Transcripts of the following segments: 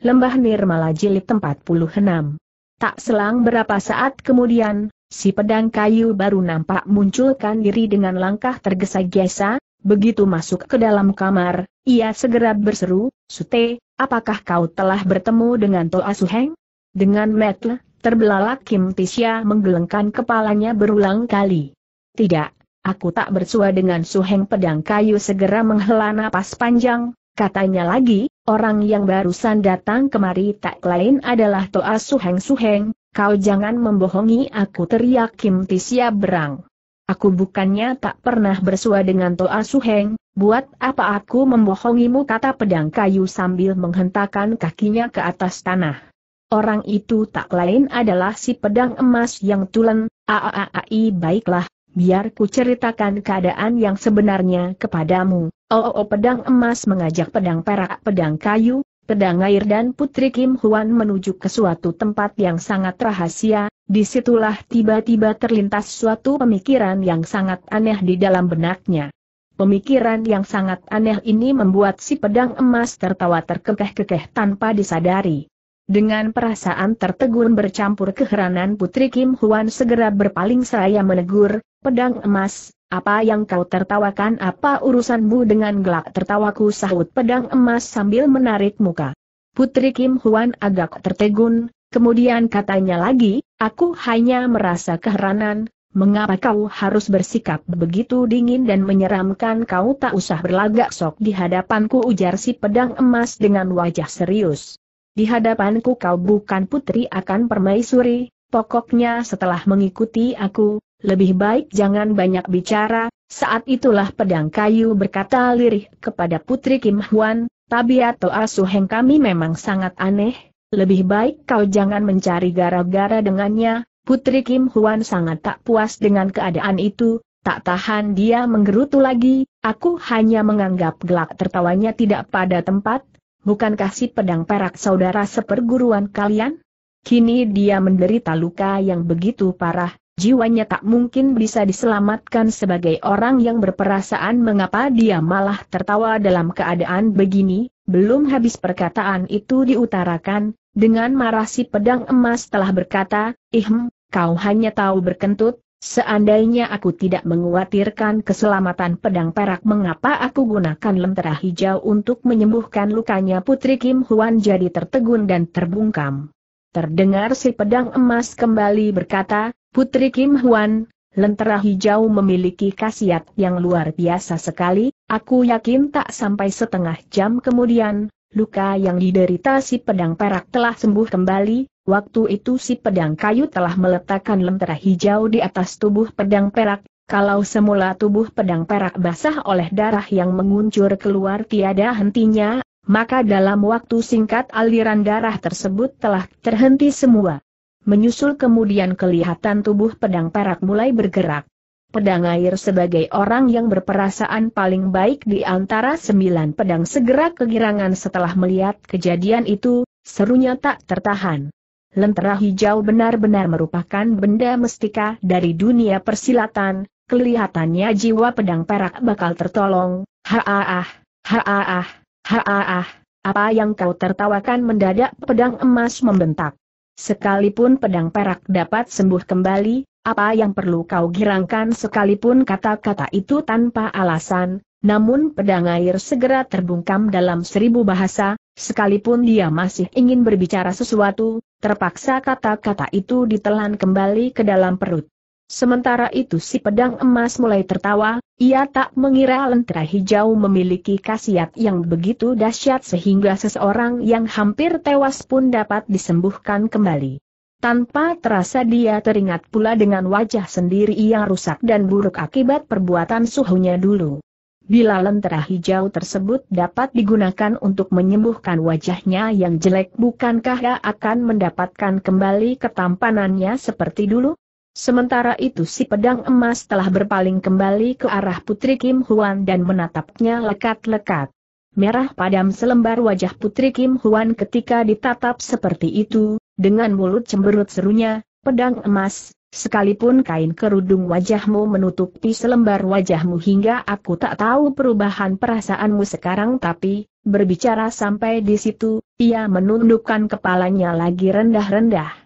Lembah Nirmala Jilid 46. Tak selang berapa saat kemudian, si pedang kayu baru nampak munculkan diri dengan langkah tergesa-gesa, begitu masuk ke dalam kamar, ia segera berseru, Sute, apakah kau telah bertemu dengan Toa Suheng? Dengan metle, terbelalak Kim Tisya menggelengkan kepalanya berulang kali. Tidak, aku tak bersua dengan Suheng pedang kayu segera menghela napas panjang, Katanya lagi, orang yang barusan datang kemari tak lain adalah Toa Suheng Suheng, kau jangan membohongi aku teriak Kim Tisya berang. Aku bukannya tak pernah bersua dengan Toa Suheng, buat apa aku membohongimu kata pedang kayu sambil menghentakkan kakinya ke atas tanah. Orang itu tak lain adalah si pedang emas yang tulen, aaai baiklah, Biar ku ceritakan keadaan yang sebenarnya kepadamu. Oh, oh, oh pedang emas mengajak pedang perak pedang kayu, pedang air dan Putri Kim Huan menuju ke suatu tempat yang sangat rahasia, disitulah tiba-tiba terlintas suatu pemikiran yang sangat aneh di dalam benaknya. Pemikiran yang sangat aneh ini membuat si pedang emas tertawa terkekeh-kekeh tanpa disadari. Dengan perasaan tertegun bercampur keheranan Putri Kim Huan segera berpaling seraya menegur, Pedang emas, apa yang kau tertawakan apa urusanmu dengan gelak tertawaku sahut pedang emas sambil menarik muka. Putri Kim Huan agak tertegun, kemudian katanya lagi, aku hanya merasa keheranan, mengapa kau harus bersikap begitu dingin dan menyeramkan kau tak usah berlagak sok di hadapanku ujar si pedang emas dengan wajah serius. Di hadapanku kau bukan putri akan permaisuri, pokoknya setelah mengikuti aku, lebih baik jangan banyak bicara, saat itulah pedang kayu berkata lirih kepada Putri Kim Hwan, tabiat Toa Suheng kami memang sangat aneh, lebih baik kau jangan mencari gara-gara dengannya, Putri Kim Huan sangat tak puas dengan keadaan itu, tak tahan dia menggerutu lagi, aku hanya menganggap gelak tertawanya tidak pada tempat, bukankah si pedang perak saudara seperguruan kalian? Kini dia menderita luka yang begitu parah, jiwanya tak mungkin bisa diselamatkan sebagai orang yang berperasaan mengapa dia malah tertawa dalam keadaan begini, belum habis perkataan itu diutarakan, dengan marah si pedang emas telah berkata, Ihm, kau hanya tahu berkentut, seandainya aku tidak menguatirkan keselamatan pedang perak mengapa aku gunakan lentera hijau untuk menyembuhkan lukanya Putri Kim Huan jadi tertegun dan terbungkam. Terdengar si pedang emas kembali berkata, Putri Kim Hwan, lentera hijau memiliki khasiat yang luar biasa sekali, aku yakin tak sampai setengah jam kemudian, luka yang diderita si pedang perak telah sembuh kembali, waktu itu si pedang kayu telah meletakkan lentera hijau di atas tubuh pedang perak, kalau semula tubuh pedang perak basah oleh darah yang menguncur keluar tiada hentinya, maka dalam waktu singkat aliran darah tersebut telah terhenti semua. Menyusul kemudian kelihatan tubuh pedang perak mulai bergerak. Pedang air sebagai orang yang berperasaan paling baik di antara sembilan pedang segera kegirangan setelah melihat kejadian itu, serunya tak tertahan. Lentera hijau benar-benar merupakan benda mestika dari dunia persilatan, kelihatannya jiwa pedang perak bakal tertolong, haaah, haaah, haaah, apa yang kau tertawakan mendadak pedang emas membentak. Sekalipun pedang perak dapat sembuh kembali, apa yang perlu kau girangkan sekalipun kata-kata itu tanpa alasan, namun pedang air segera terbungkam dalam seribu bahasa, sekalipun dia masih ingin berbicara sesuatu, terpaksa kata-kata itu ditelan kembali ke dalam perut. Sementara itu si pedang emas mulai tertawa, ia tak mengira lentera hijau memiliki khasiat yang begitu dahsyat sehingga seseorang yang hampir tewas pun dapat disembuhkan kembali. Tanpa terasa dia teringat pula dengan wajah sendiri yang rusak dan buruk akibat perbuatan suhunya dulu. Bila lentera hijau tersebut dapat digunakan untuk menyembuhkan wajahnya yang jelek bukankah ia akan mendapatkan kembali ketampanannya seperti dulu? Sementara itu si pedang emas telah berpaling kembali ke arah Putri Kim Huan dan menatapnya lekat-lekat. Merah padam selembar wajah Putri Kim Huan ketika ditatap seperti itu, dengan mulut cemberut serunya, pedang emas, sekalipun kain kerudung wajahmu menutupi selembar wajahmu hingga aku tak tahu perubahan perasaanmu sekarang tapi, berbicara sampai di situ, ia menundukkan kepalanya lagi rendah-rendah.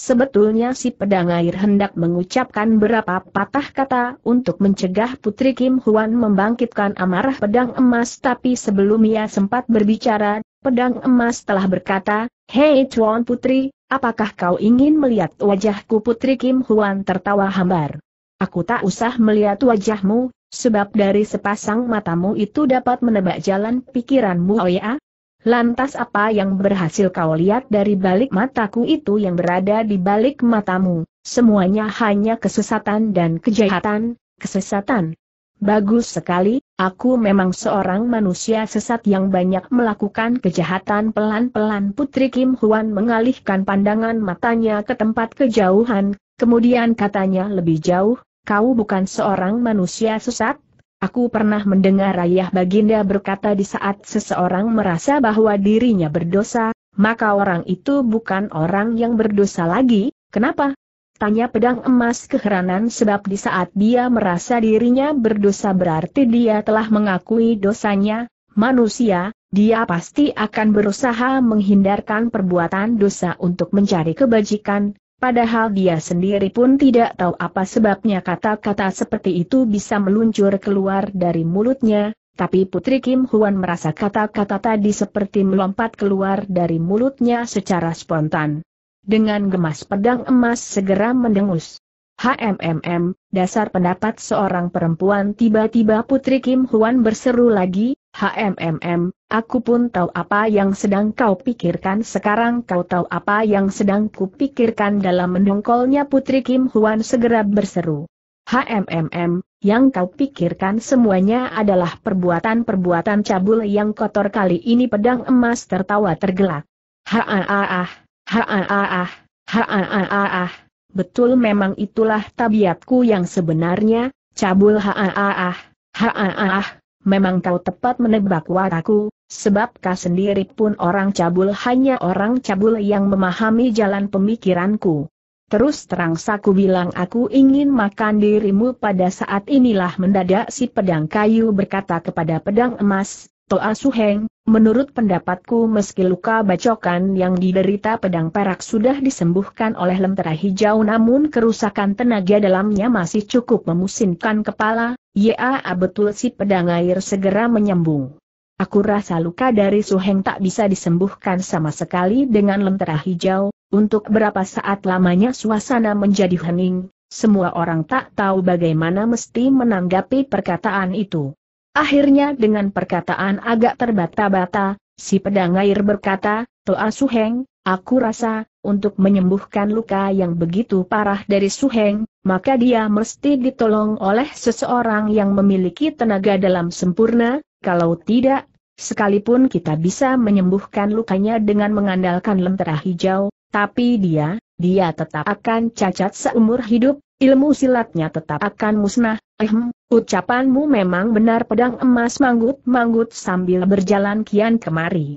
Sebetulnya si pedang air hendak mengucapkan berapa patah kata untuk mencegah Putri Kim Huan membangkitkan amarah pedang emas tapi sebelum ia sempat berbicara, pedang emas telah berkata, Hei Chuan Putri, apakah kau ingin melihat wajahku Putri Kim Huan tertawa hambar? Aku tak usah melihat wajahmu, sebab dari sepasang matamu itu dapat menebak jalan pikiranmu oh ya, Lantas apa yang berhasil kau lihat dari balik mataku itu yang berada di balik matamu, semuanya hanya kesesatan dan kejahatan, kesesatan. Bagus sekali, aku memang seorang manusia sesat yang banyak melakukan kejahatan pelan-pelan Putri Kim Huan mengalihkan pandangan matanya ke tempat kejauhan, kemudian katanya lebih jauh, kau bukan seorang manusia sesat, Aku pernah mendengar ayah baginda berkata di saat seseorang merasa bahwa dirinya berdosa, maka orang itu bukan orang yang berdosa lagi, kenapa? Tanya pedang emas keheranan sebab di saat dia merasa dirinya berdosa berarti dia telah mengakui dosanya, manusia, dia pasti akan berusaha menghindarkan perbuatan dosa untuk mencari kebajikan, Padahal dia sendiri pun tidak tahu apa sebabnya kata-kata seperti itu bisa meluncur keluar dari mulutnya, tapi Putri Kim Huan merasa kata-kata tadi seperti melompat keluar dari mulutnya secara spontan. Dengan gemas pedang emas segera mendengus. HMMM, dasar pendapat seorang perempuan tiba-tiba Putri Kim Huan berseru lagi, HMMM, aku pun tahu apa yang sedang kau pikirkan sekarang kau tahu apa yang sedang kupikirkan dalam mendongkolnya Putri Kim Huan segera berseru. HMMM, yang kau pikirkan semuanya adalah perbuatan-perbuatan cabul yang kotor kali ini pedang emas tertawa tergelak. Haaah, haaah, haaah, betul memang itulah tabiatku yang sebenarnya, cabul haaah, haaah memang kau tepat menebak wataku, sebab kau sendiri pun orang cabul hanya orang cabul yang memahami jalan pemikiranku. Terus terang saku bilang aku ingin makan dirimu pada saat inilah mendadak si pedang kayu berkata kepada pedang emas, Toa Suheng, menurut pendapatku meski luka bacokan yang diderita pedang perak sudah disembuhkan oleh lentera hijau namun kerusakan tenaga dalamnya masih cukup memusinkan kepala, ya betul si pedang air segera menyembung. Aku rasa luka dari Suheng tak bisa disembuhkan sama sekali dengan lentera hijau, untuk berapa saat lamanya suasana menjadi hening, semua orang tak tahu bagaimana mesti menanggapi perkataan itu. Akhirnya dengan perkataan agak terbata-bata, si pedang air berkata, Toa Suheng, aku rasa, untuk menyembuhkan luka yang begitu parah dari Suheng, maka dia mesti ditolong oleh seseorang yang memiliki tenaga dalam sempurna, kalau tidak, sekalipun kita bisa menyembuhkan lukanya dengan mengandalkan lentera hijau, tapi dia, dia tetap akan cacat seumur hidup, ilmu silatnya tetap akan musnah, Ehm, ucapanmu memang benar pedang emas manggut-manggut sambil berjalan kian kemari.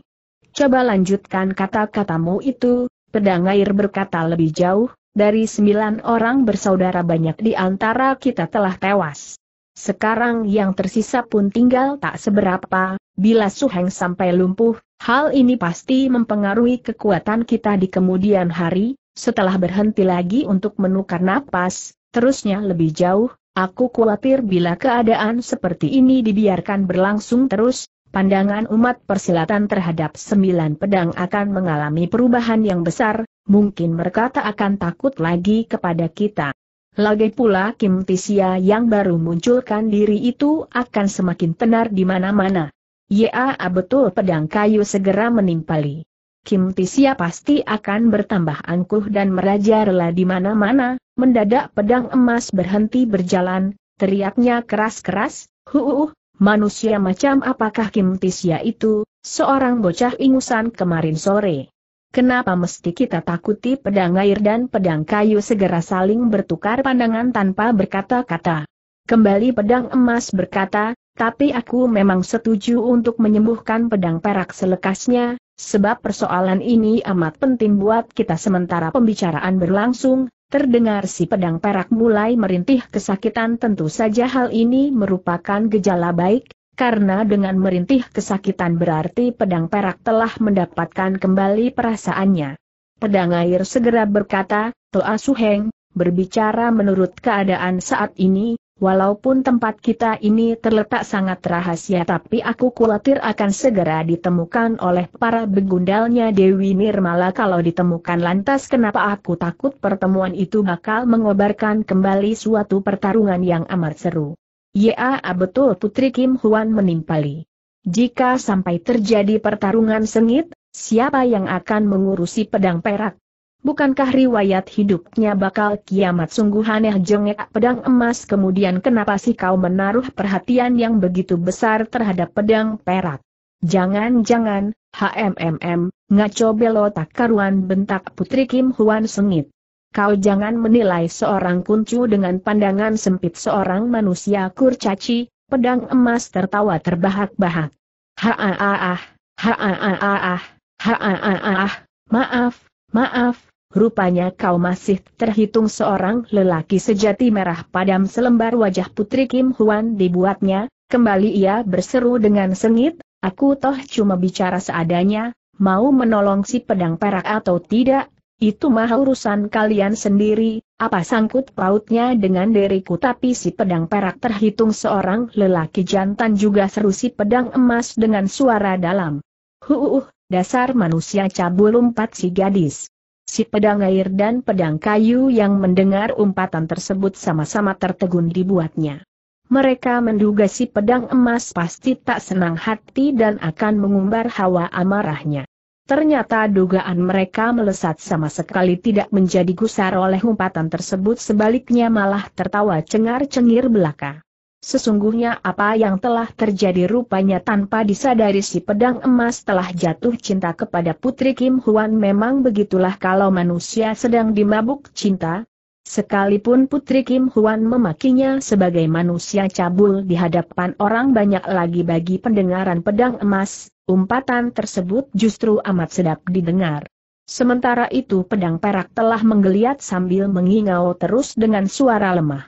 Coba lanjutkan kata-katamu itu, pedang air berkata lebih jauh, dari sembilan orang bersaudara banyak di antara kita telah tewas. Sekarang yang tersisa pun tinggal tak seberapa, bila Suheng sampai lumpuh, hal ini pasti mempengaruhi kekuatan kita di kemudian hari, setelah berhenti lagi untuk menukar napas, terusnya lebih jauh, Aku khawatir bila keadaan seperti ini dibiarkan berlangsung terus, pandangan umat persilatan terhadap sembilan pedang akan mengalami perubahan yang besar, mungkin mereka tak akan takut lagi kepada kita. Lagi pula Kim Tisia yang baru munculkan diri itu akan semakin tenar di mana-mana. Ya betul pedang kayu segera menimpali. Kim Tisia pasti akan bertambah angkuh dan merajalela di mana-mana, Mendadak pedang emas berhenti berjalan, teriaknya keras-keras, huuh, manusia macam apakah Kim Tisya itu, seorang bocah ingusan kemarin sore. Kenapa mesti kita takuti pedang air dan pedang kayu segera saling bertukar pandangan tanpa berkata-kata. Kembali pedang emas berkata, tapi aku memang setuju untuk menyembuhkan pedang perak selekasnya, Sebab persoalan ini amat penting buat kita sementara pembicaraan berlangsung, terdengar si pedang perak mulai merintih kesakitan tentu saja hal ini merupakan gejala baik, karena dengan merintih kesakitan berarti pedang perak telah mendapatkan kembali perasaannya. Pedang air segera berkata, Toa Suheng, berbicara menurut keadaan saat ini, Walaupun tempat kita ini terletak sangat rahasia tapi aku khawatir akan segera ditemukan oleh para begundalnya Dewi Nirmala kalau ditemukan lantas kenapa aku takut pertemuan itu bakal mengobarkan kembali suatu pertarungan yang amat seru. Ya betul Putri Kim Huan menimpali. Jika sampai terjadi pertarungan sengit, siapa yang akan mengurusi pedang perak? Bukankah riwayat hidupnya bakal kiamat sungguh aneh jengek pedang emas kemudian kenapa sih kau menaruh perhatian yang begitu besar terhadap pedang perak? Jangan-jangan, HMMM, ngaco belotak karuan bentak putri Kim Huan sengit. Kau jangan menilai seorang kuncu dengan pandangan sempit seorang manusia kurcaci, pedang emas tertawa terbahak-bahak. Ha-ah-ah, ha-ah-ah, ha-ah-ah, maaf, maaf, Rupanya kau masih terhitung seorang lelaki sejati merah padam selembar wajah putri Kim Huan dibuatnya, kembali ia berseru dengan sengit, aku toh cuma bicara seadanya, mau menolong si pedang perak atau tidak, itu mah urusan kalian sendiri, apa sangkut pautnya dengan diriku tapi si pedang perak terhitung seorang lelaki jantan juga seru si pedang emas dengan suara dalam. Huuuh, dasar manusia cabul empat si gadis. Si pedang air dan pedang kayu yang mendengar umpatan tersebut sama-sama tertegun dibuatnya. Mereka menduga si pedang emas pasti tak senang hati dan akan mengumbar hawa amarahnya. Ternyata dugaan mereka melesat sama sekali tidak menjadi gusar oleh umpatan tersebut sebaliknya malah tertawa cengar-cengir belaka. Sesungguhnya apa yang telah terjadi rupanya tanpa disadari si pedang emas telah jatuh cinta kepada Putri Kim Huan memang begitulah kalau manusia sedang dimabuk cinta. Sekalipun Putri Kim Huan memakinya sebagai manusia cabul di hadapan orang banyak lagi bagi pendengaran pedang emas, umpatan tersebut justru amat sedap didengar. Sementara itu pedang perak telah menggeliat sambil mengingau terus dengan suara lemah.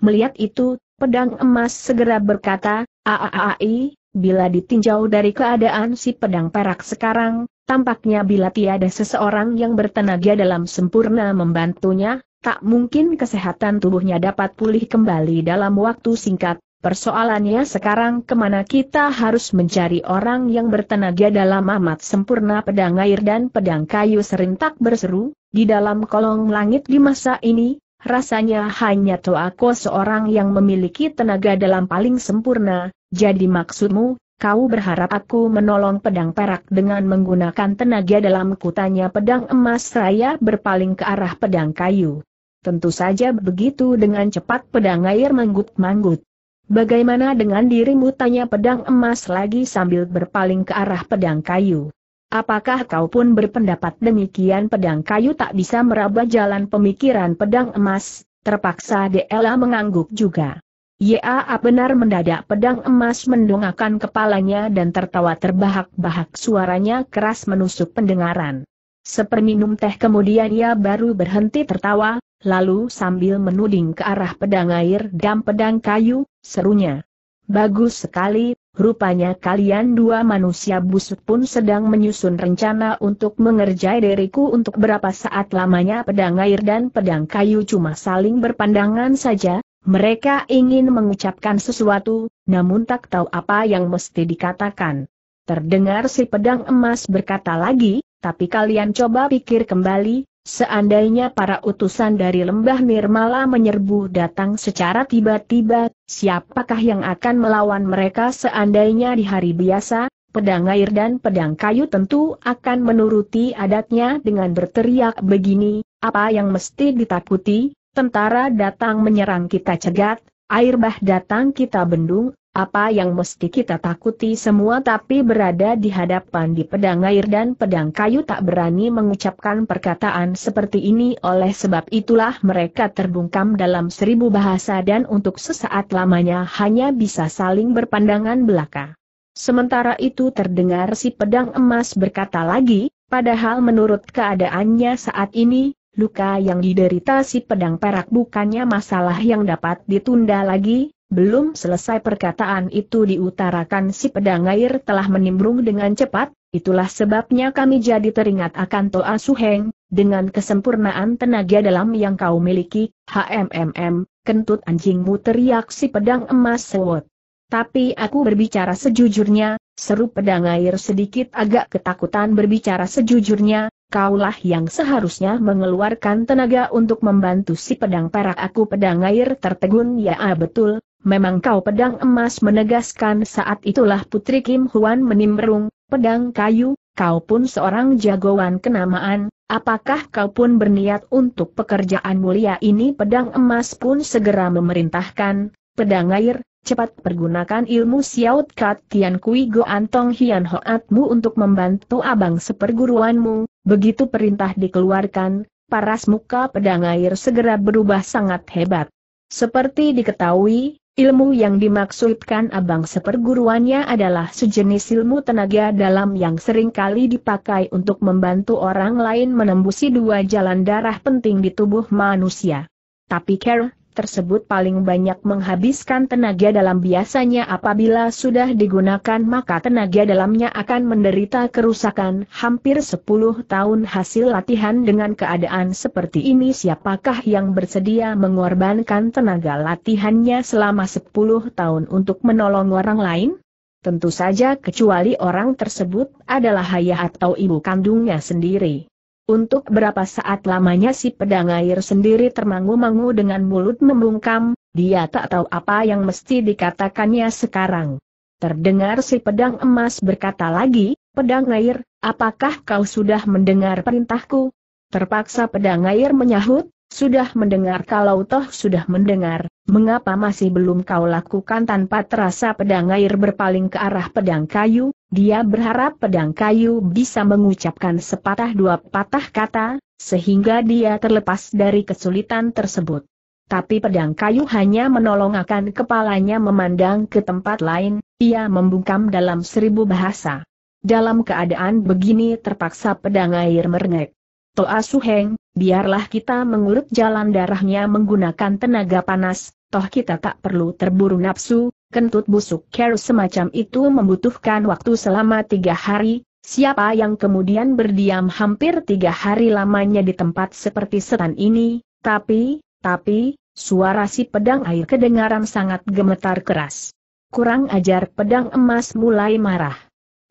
Melihat itu, Pedang emas segera berkata, Aaai, bila ditinjau dari keadaan si pedang perak sekarang, tampaknya bila tiada seseorang yang bertenaga dalam sempurna membantunya, tak mungkin kesehatan tubuhnya dapat pulih kembali dalam waktu singkat. Persoalannya sekarang kemana kita harus mencari orang yang bertenaga dalam amat sempurna pedang air dan pedang kayu serintak berseru, di dalam kolong langit di masa ini, Rasanya hanya Toako seorang yang memiliki tenaga dalam paling sempurna, jadi maksudmu, kau berharap aku menolong pedang perak dengan menggunakan tenaga dalam kutanya pedang emas raya berpaling ke arah pedang kayu. Tentu saja begitu dengan cepat pedang air manggut-manggut. Bagaimana dengan dirimu tanya pedang emas lagi sambil berpaling ke arah pedang kayu. Apakah kau pun berpendapat demikian pedang kayu tak bisa meraba jalan pemikiran pedang emas? Terpaksa Dela mengangguk juga. Ya, benar mendadak pedang emas mendongakkan kepalanya dan tertawa terbahak-bahak suaranya keras menusuk pendengaran. Seperminum teh kemudian ia baru berhenti tertawa, lalu sambil menuding ke arah pedang air dan pedang kayu, serunya. Bagus sekali, Rupanya kalian dua manusia busuk pun sedang menyusun rencana untuk mengerjai diriku untuk berapa saat lamanya pedang air dan pedang kayu cuma saling berpandangan saja, mereka ingin mengucapkan sesuatu, namun tak tahu apa yang mesti dikatakan. Terdengar si pedang emas berkata lagi, tapi kalian coba pikir kembali, Seandainya para utusan dari lembah Nirmala menyerbu datang secara tiba-tiba, siapakah yang akan melawan mereka seandainya di hari biasa, pedang air dan pedang kayu tentu akan menuruti adatnya dengan berteriak begini, apa yang mesti ditakuti, tentara datang menyerang kita cegat, air bah datang kita bendung, apa yang mesti kita takuti semua tapi berada di hadapan di pedang air dan pedang kayu tak berani mengucapkan perkataan seperti ini oleh sebab itulah mereka terbungkam dalam seribu bahasa dan untuk sesaat lamanya hanya bisa saling berpandangan belaka. Sementara itu terdengar si pedang emas berkata lagi, padahal menurut keadaannya saat ini, luka yang diderita si pedang perak bukannya masalah yang dapat ditunda lagi, belum selesai perkataan itu diutarakan si pedang air telah menimbrung dengan cepat, itulah sebabnya kami jadi teringat akan Toa Suheng, dengan kesempurnaan tenaga dalam yang kau miliki, HMMM, kentut anjingmu teriak si pedang emas sewot. Tapi aku berbicara sejujurnya, seru pedang air sedikit agak ketakutan berbicara sejujurnya, kaulah yang seharusnya mengeluarkan tenaga untuk membantu si pedang perak aku pedang air tertegun ya ah, betul, Memang kau pedang emas menegaskan saat itulah Putri Kim Huan menimbrung, pedang kayu, kau pun seorang jagoan kenamaan, apakah kau pun berniat untuk pekerjaan mulia ini pedang emas pun segera memerintahkan, pedang air, cepat pergunakan ilmu Xiaot Kat Tian Kui Go Antong Hian Hoatmu untuk membantu abang seperguruanmu, begitu perintah dikeluarkan, paras muka pedang air segera berubah sangat hebat. Seperti diketahui, Ilmu yang dimaksudkan abang seperguruannya adalah sejenis ilmu tenaga dalam yang seringkali dipakai untuk membantu orang lain menembusi dua jalan darah penting di tubuh manusia. Tapi Kerr, tersebut paling banyak menghabiskan tenaga dalam biasanya apabila sudah digunakan maka tenaga dalamnya akan menderita kerusakan hampir 10 tahun hasil latihan dengan keadaan seperti ini siapakah yang bersedia mengorbankan tenaga latihannya selama 10 tahun untuk menolong orang lain? Tentu saja kecuali orang tersebut adalah ayah atau ibu kandungnya sendiri. Untuk berapa saat lamanya si pedang air sendiri termangu-mangu dengan mulut membungkam, dia tak tahu apa yang mesti dikatakannya sekarang. Terdengar si pedang emas berkata lagi, pedang air, apakah kau sudah mendengar perintahku? Terpaksa pedang air menyahut, sudah mendengar kalau toh sudah mendengar, mengapa masih belum kau lakukan tanpa terasa pedang air berpaling ke arah pedang kayu, dia berharap pedang kayu bisa mengucapkan sepatah dua patah kata, sehingga dia terlepas dari kesulitan tersebut. Tapi pedang kayu hanya menolong akan kepalanya memandang ke tempat lain, ia membungkam dalam seribu bahasa. Dalam keadaan begini terpaksa pedang air merengek. Toa Suheng, biarlah kita mengurut jalan darahnya menggunakan tenaga panas, toh kita tak perlu terburu nafsu, kentut busuk care semacam itu membutuhkan waktu selama tiga hari, siapa yang kemudian berdiam hampir tiga hari lamanya di tempat seperti setan ini, tapi, tapi, suara si pedang air kedengaran sangat gemetar keras. Kurang ajar pedang emas mulai marah.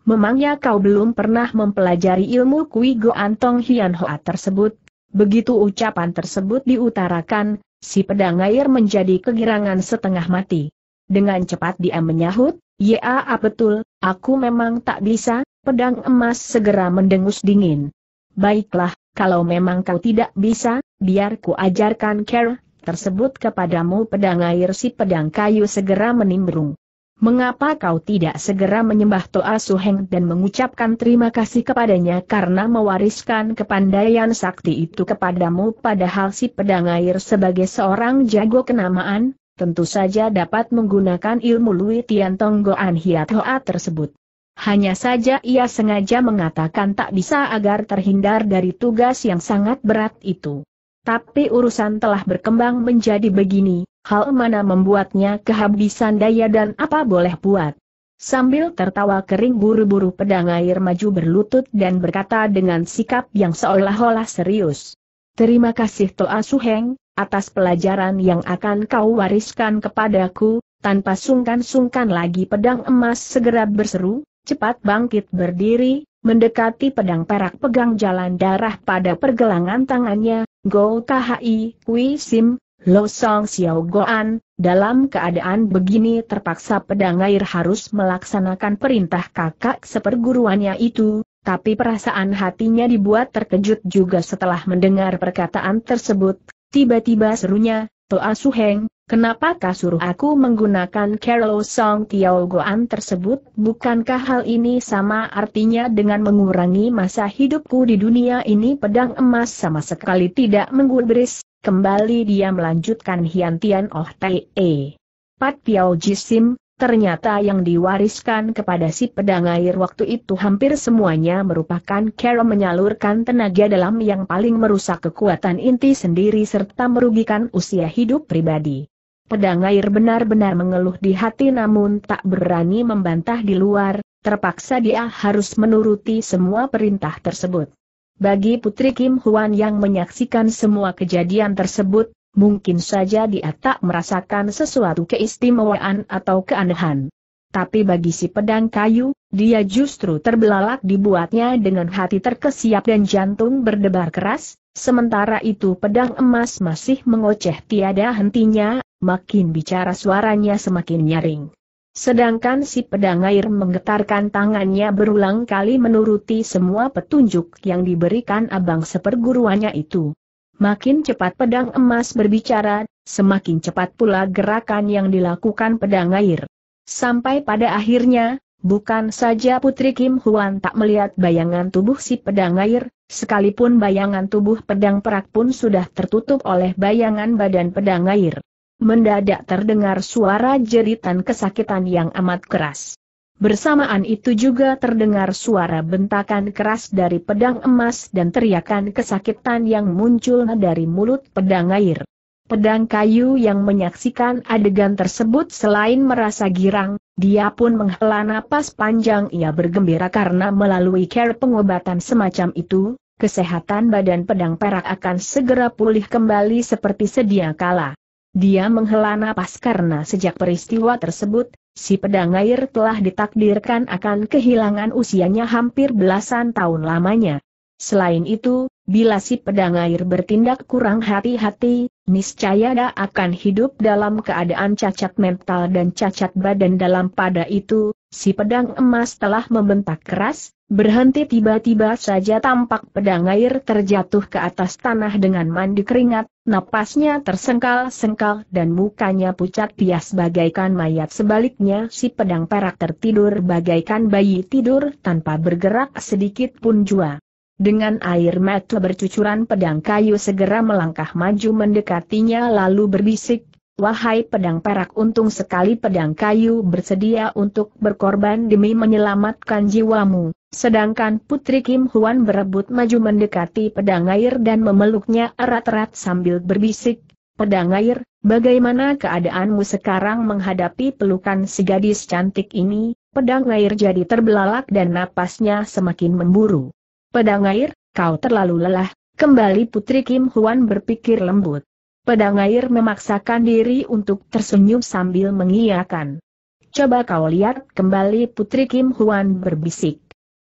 Memangnya kau belum pernah mempelajari ilmu Kui Go Antong Hian Hoa tersebut? Begitu ucapan tersebut diutarakan, si pedang air menjadi kegirangan setengah mati. Dengan cepat dia menyahut, Ya, betul, aku memang tak bisa, pedang emas segera mendengus dingin. Baiklah, kalau memang kau tidak bisa, biar ku ajarkan care tersebut kepadamu pedang air si pedang kayu segera menimbrung. Mengapa kau tidak segera menyembah Toa Suheng dan mengucapkan terima kasih kepadanya karena mewariskan kepandaian sakti itu kepadamu padahal si pedang air sebagai seorang jago kenamaan, tentu saja dapat menggunakan ilmu Lui Tian Tong Goan Hiat Hoa tersebut. Hanya saja ia sengaja mengatakan tak bisa agar terhindar dari tugas yang sangat berat itu. Tapi urusan telah berkembang menjadi begini, hal mana membuatnya kehabisan daya dan apa boleh buat. Sambil tertawa kering buru-buru pedang air maju berlutut dan berkata dengan sikap yang seolah-olah serius. Terima kasih Toa Suheng, atas pelajaran yang akan kau wariskan kepadaku, tanpa sungkan-sungkan lagi pedang emas segera berseru, cepat bangkit berdiri, mendekati pedang perak pegang jalan darah pada pergelangan tangannya, Go Khai Kui Sim, Lo Song Xiao Goan, dalam keadaan begini terpaksa pedang air harus melaksanakan perintah kakak seperguruannya itu, tapi perasaan hatinya dibuat terkejut juga setelah mendengar perkataan tersebut, tiba-tiba serunya, Toa Suheng, kenapa suruh aku menggunakan Carol Song Tiao Goan tersebut? Bukankah hal ini sama artinya dengan mengurangi masa hidupku di dunia ini pedang emas sama sekali tidak menggubris? Kembali dia melanjutkan Hian Tian Oh Tai Pat Piao Jisim, Ternyata yang diwariskan kepada si pedang air waktu itu hampir semuanya merupakan Carol menyalurkan tenaga dalam yang paling merusak kekuatan inti sendiri serta merugikan usia hidup pribadi. Pedang air benar-benar mengeluh di hati namun tak berani membantah di luar, terpaksa dia harus menuruti semua perintah tersebut. Bagi Putri Kim Huan yang menyaksikan semua kejadian tersebut, mungkin saja dia tak merasakan sesuatu keistimewaan atau keanehan. Tapi bagi si pedang kayu, dia justru terbelalak dibuatnya dengan hati terkesiap dan jantung berdebar keras, sementara itu pedang emas masih mengoceh tiada hentinya, makin bicara suaranya semakin nyaring. Sedangkan si pedang air menggetarkan tangannya berulang kali menuruti semua petunjuk yang diberikan abang seperguruannya itu. Makin cepat pedang emas berbicara, semakin cepat pula gerakan yang dilakukan pedang air. Sampai pada akhirnya, bukan saja Putri Kim Huan tak melihat bayangan tubuh si pedang air, sekalipun bayangan tubuh pedang perak pun sudah tertutup oleh bayangan badan pedang air. Mendadak terdengar suara jeritan kesakitan yang amat keras. Bersamaan itu juga terdengar suara bentakan keras dari pedang emas dan teriakan kesakitan yang muncul dari mulut pedang air. Pedang kayu yang menyaksikan adegan tersebut selain merasa girang, dia pun menghela napas panjang ia bergembira karena melalui care pengobatan semacam itu, kesehatan badan pedang perak akan segera pulih kembali seperti sedia kala. Dia menghela napas karena sejak peristiwa tersebut, si pedang air telah ditakdirkan akan kehilangan usianya hampir belasan tahun lamanya. Selain itu, bila si pedang air bertindak kurang hati-hati, niscaya dia akan hidup dalam keadaan cacat mental dan cacat badan dalam pada itu, Si pedang emas telah membentak keras, berhenti tiba-tiba saja tampak pedang air terjatuh ke atas tanah dengan mandi keringat, napasnya tersengkal-sengkal dan mukanya pucat pias bagaikan mayat sebaliknya si pedang perak tertidur bagaikan bayi tidur tanpa bergerak sedikit pun jua. Dengan air mata bercucuran pedang kayu segera melangkah maju mendekatinya lalu berbisik, Wahai pedang perak untung sekali pedang kayu bersedia untuk berkorban demi menyelamatkan jiwamu, sedangkan Putri Kim Huan berebut maju mendekati pedang air dan memeluknya erat-erat sambil berbisik, Pedang air, bagaimana keadaanmu sekarang menghadapi pelukan si gadis cantik ini, pedang air jadi terbelalak dan napasnya semakin memburu. Pedang air, kau terlalu lelah, kembali Putri Kim Huan berpikir lembut. Pedang air memaksakan diri untuk tersenyum sambil mengiyakan. Coba kau lihat kembali Putri Kim Huan berbisik.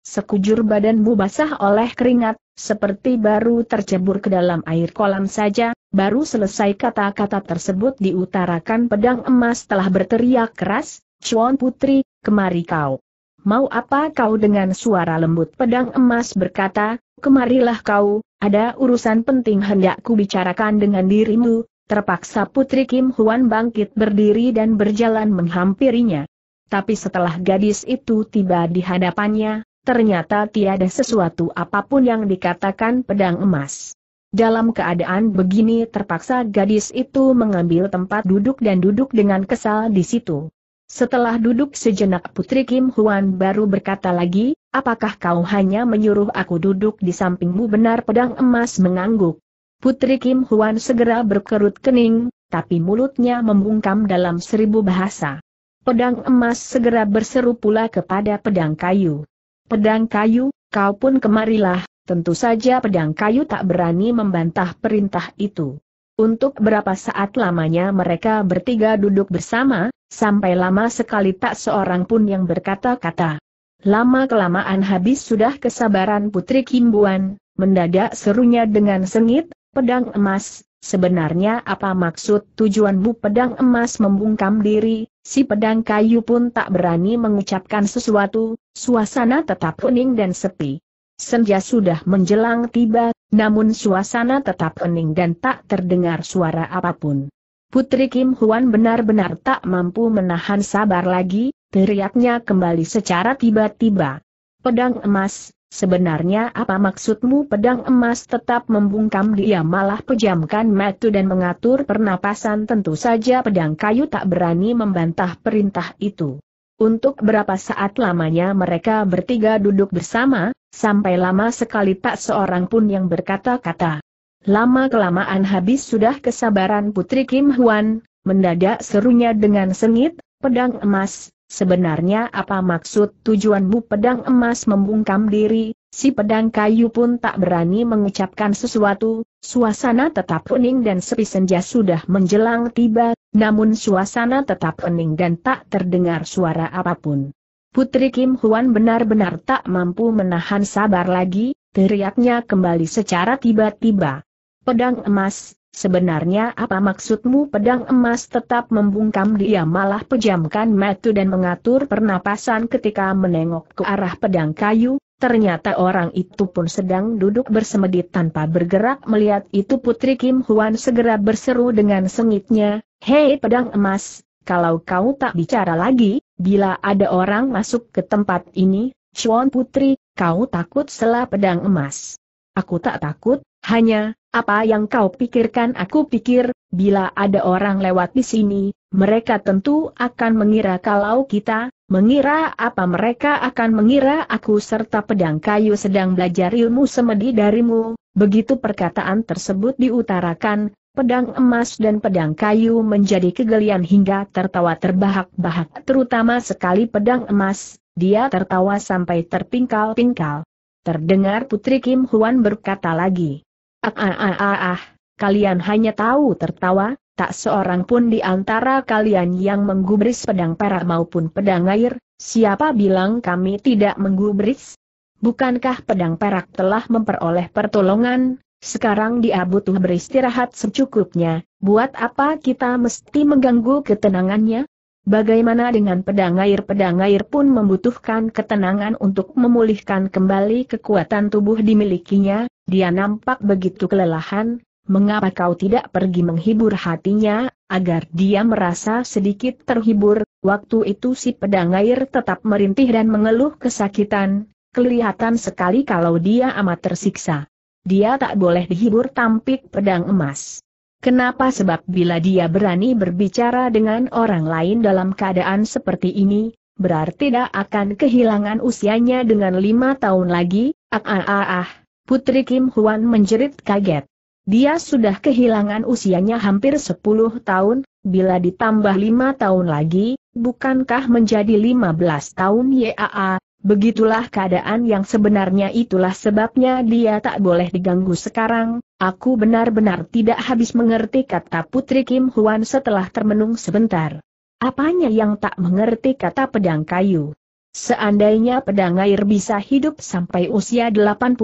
Sekujur badanmu basah oleh keringat, seperti baru tercebur ke dalam air kolam saja, baru selesai kata-kata tersebut diutarakan pedang emas telah berteriak keras, Chuan Putri, kemari kau. Mau apa kau dengan suara lembut pedang emas berkata, kemarilah kau, ada urusan penting hendak ku bicarakan dengan dirimu, terpaksa Putri Kim Huan bangkit berdiri dan berjalan menghampirinya. Tapi setelah gadis itu tiba di hadapannya, ternyata tiada sesuatu apapun yang dikatakan pedang emas. Dalam keadaan begini terpaksa gadis itu mengambil tempat duduk dan duduk dengan kesal di situ. Setelah duduk sejenak Putri Kim Huan baru berkata lagi, apakah kau hanya menyuruh aku duduk di sampingmu benar pedang emas mengangguk. Putri Kim Huan segera berkerut kening, tapi mulutnya membungkam dalam seribu bahasa. Pedang emas segera berseru pula kepada pedang kayu. Pedang kayu, kau pun kemarilah, tentu saja pedang kayu tak berani membantah perintah itu. Untuk berapa saat lamanya mereka bertiga duduk bersama, sampai lama sekali tak seorang pun yang berkata-kata. Lama-kelamaan habis sudah kesabaran Putri Kimbuan, mendadak serunya dengan sengit, pedang emas, sebenarnya apa maksud tujuanmu pedang emas membungkam diri, si pedang kayu pun tak berani mengucapkan sesuatu, suasana tetap kuning dan sepi. Senja sudah menjelang tiba, namun suasana tetap hening dan tak terdengar suara apapun. Putri Kim Huan benar-benar tak mampu menahan sabar lagi, teriaknya kembali secara tiba-tiba. Pedang emas, sebenarnya apa maksudmu pedang emas tetap membungkam dia malah pejamkan metu dan mengatur pernapasan tentu saja pedang kayu tak berani membantah perintah itu. Untuk berapa saat lamanya mereka bertiga duduk bersama, sampai lama sekali tak seorang pun yang berkata-kata. Lama-kelamaan habis sudah kesabaran Putri Kim Hwan, mendadak serunya dengan sengit, pedang emas, sebenarnya apa maksud tujuanmu pedang emas membungkam diri, si pedang kayu pun tak berani mengucapkan sesuatu, suasana tetap kuning dan sepi senja sudah menjelang tiba, namun suasana tetap hening dan tak terdengar suara apapun. Putri Kim Huan benar-benar tak mampu menahan sabar lagi, teriaknya kembali secara tiba-tiba. Pedang emas, sebenarnya apa maksudmu pedang emas tetap membungkam dia malah pejamkan mata dan mengatur pernapasan ketika menengok ke arah pedang kayu, Ternyata orang itu pun sedang duduk bersemedi tanpa bergerak melihat itu Putri Kim Huan segera berseru dengan sengitnya, Hei pedang emas, kalau kau tak bicara lagi, bila ada orang masuk ke tempat ini, Chuan Putri, kau takut selah pedang emas. Aku tak takut, hanya, apa yang kau pikirkan aku pikir, bila ada orang lewat di sini, mereka tentu akan mengira kalau kita, mengira apa mereka akan mengira aku serta pedang kayu sedang belajar ilmu semedi darimu, begitu perkataan tersebut diutarakan, pedang emas dan pedang kayu menjadi kegelian hingga tertawa terbahak-bahak terutama sekali pedang emas, dia tertawa sampai terpingkal-pingkal. Terdengar Putri Kim Huan berkata lagi. Ah ah ah ah ah, kalian hanya tahu tertawa, tak seorang pun di antara kalian yang menggubris pedang perak maupun pedang air, siapa bilang kami tidak menggubris? Bukankah pedang perak telah memperoleh pertolongan, sekarang dia butuh beristirahat secukupnya, buat apa kita mesti mengganggu ketenangannya? Bagaimana dengan pedang air? Pedang air pun membutuhkan ketenangan untuk memulihkan kembali kekuatan tubuh dimilikinya, dia nampak begitu kelelahan, mengapa kau tidak pergi menghibur hatinya, agar dia merasa sedikit terhibur, waktu itu si pedang air tetap merintih dan mengeluh kesakitan, kelihatan sekali kalau dia amat tersiksa. Dia tak boleh dihibur tampik pedang emas. Kenapa sebab bila dia berani berbicara dengan orang lain dalam keadaan seperti ini, berarti tidak akan kehilangan usianya dengan lima tahun lagi, ah ah ah ah. Putri Kim Huan menjerit kaget. Dia sudah kehilangan usianya hampir 10 tahun, bila ditambah 5 tahun lagi, bukankah menjadi 15 tahun YAA, Begitulah keadaan yang sebenarnya itulah sebabnya dia tak boleh diganggu sekarang, aku benar-benar tidak habis mengerti kata Putri Kim Huan setelah termenung sebentar. Apanya yang tak mengerti kata pedang kayu? Seandainya pedang air bisa hidup sampai usia 85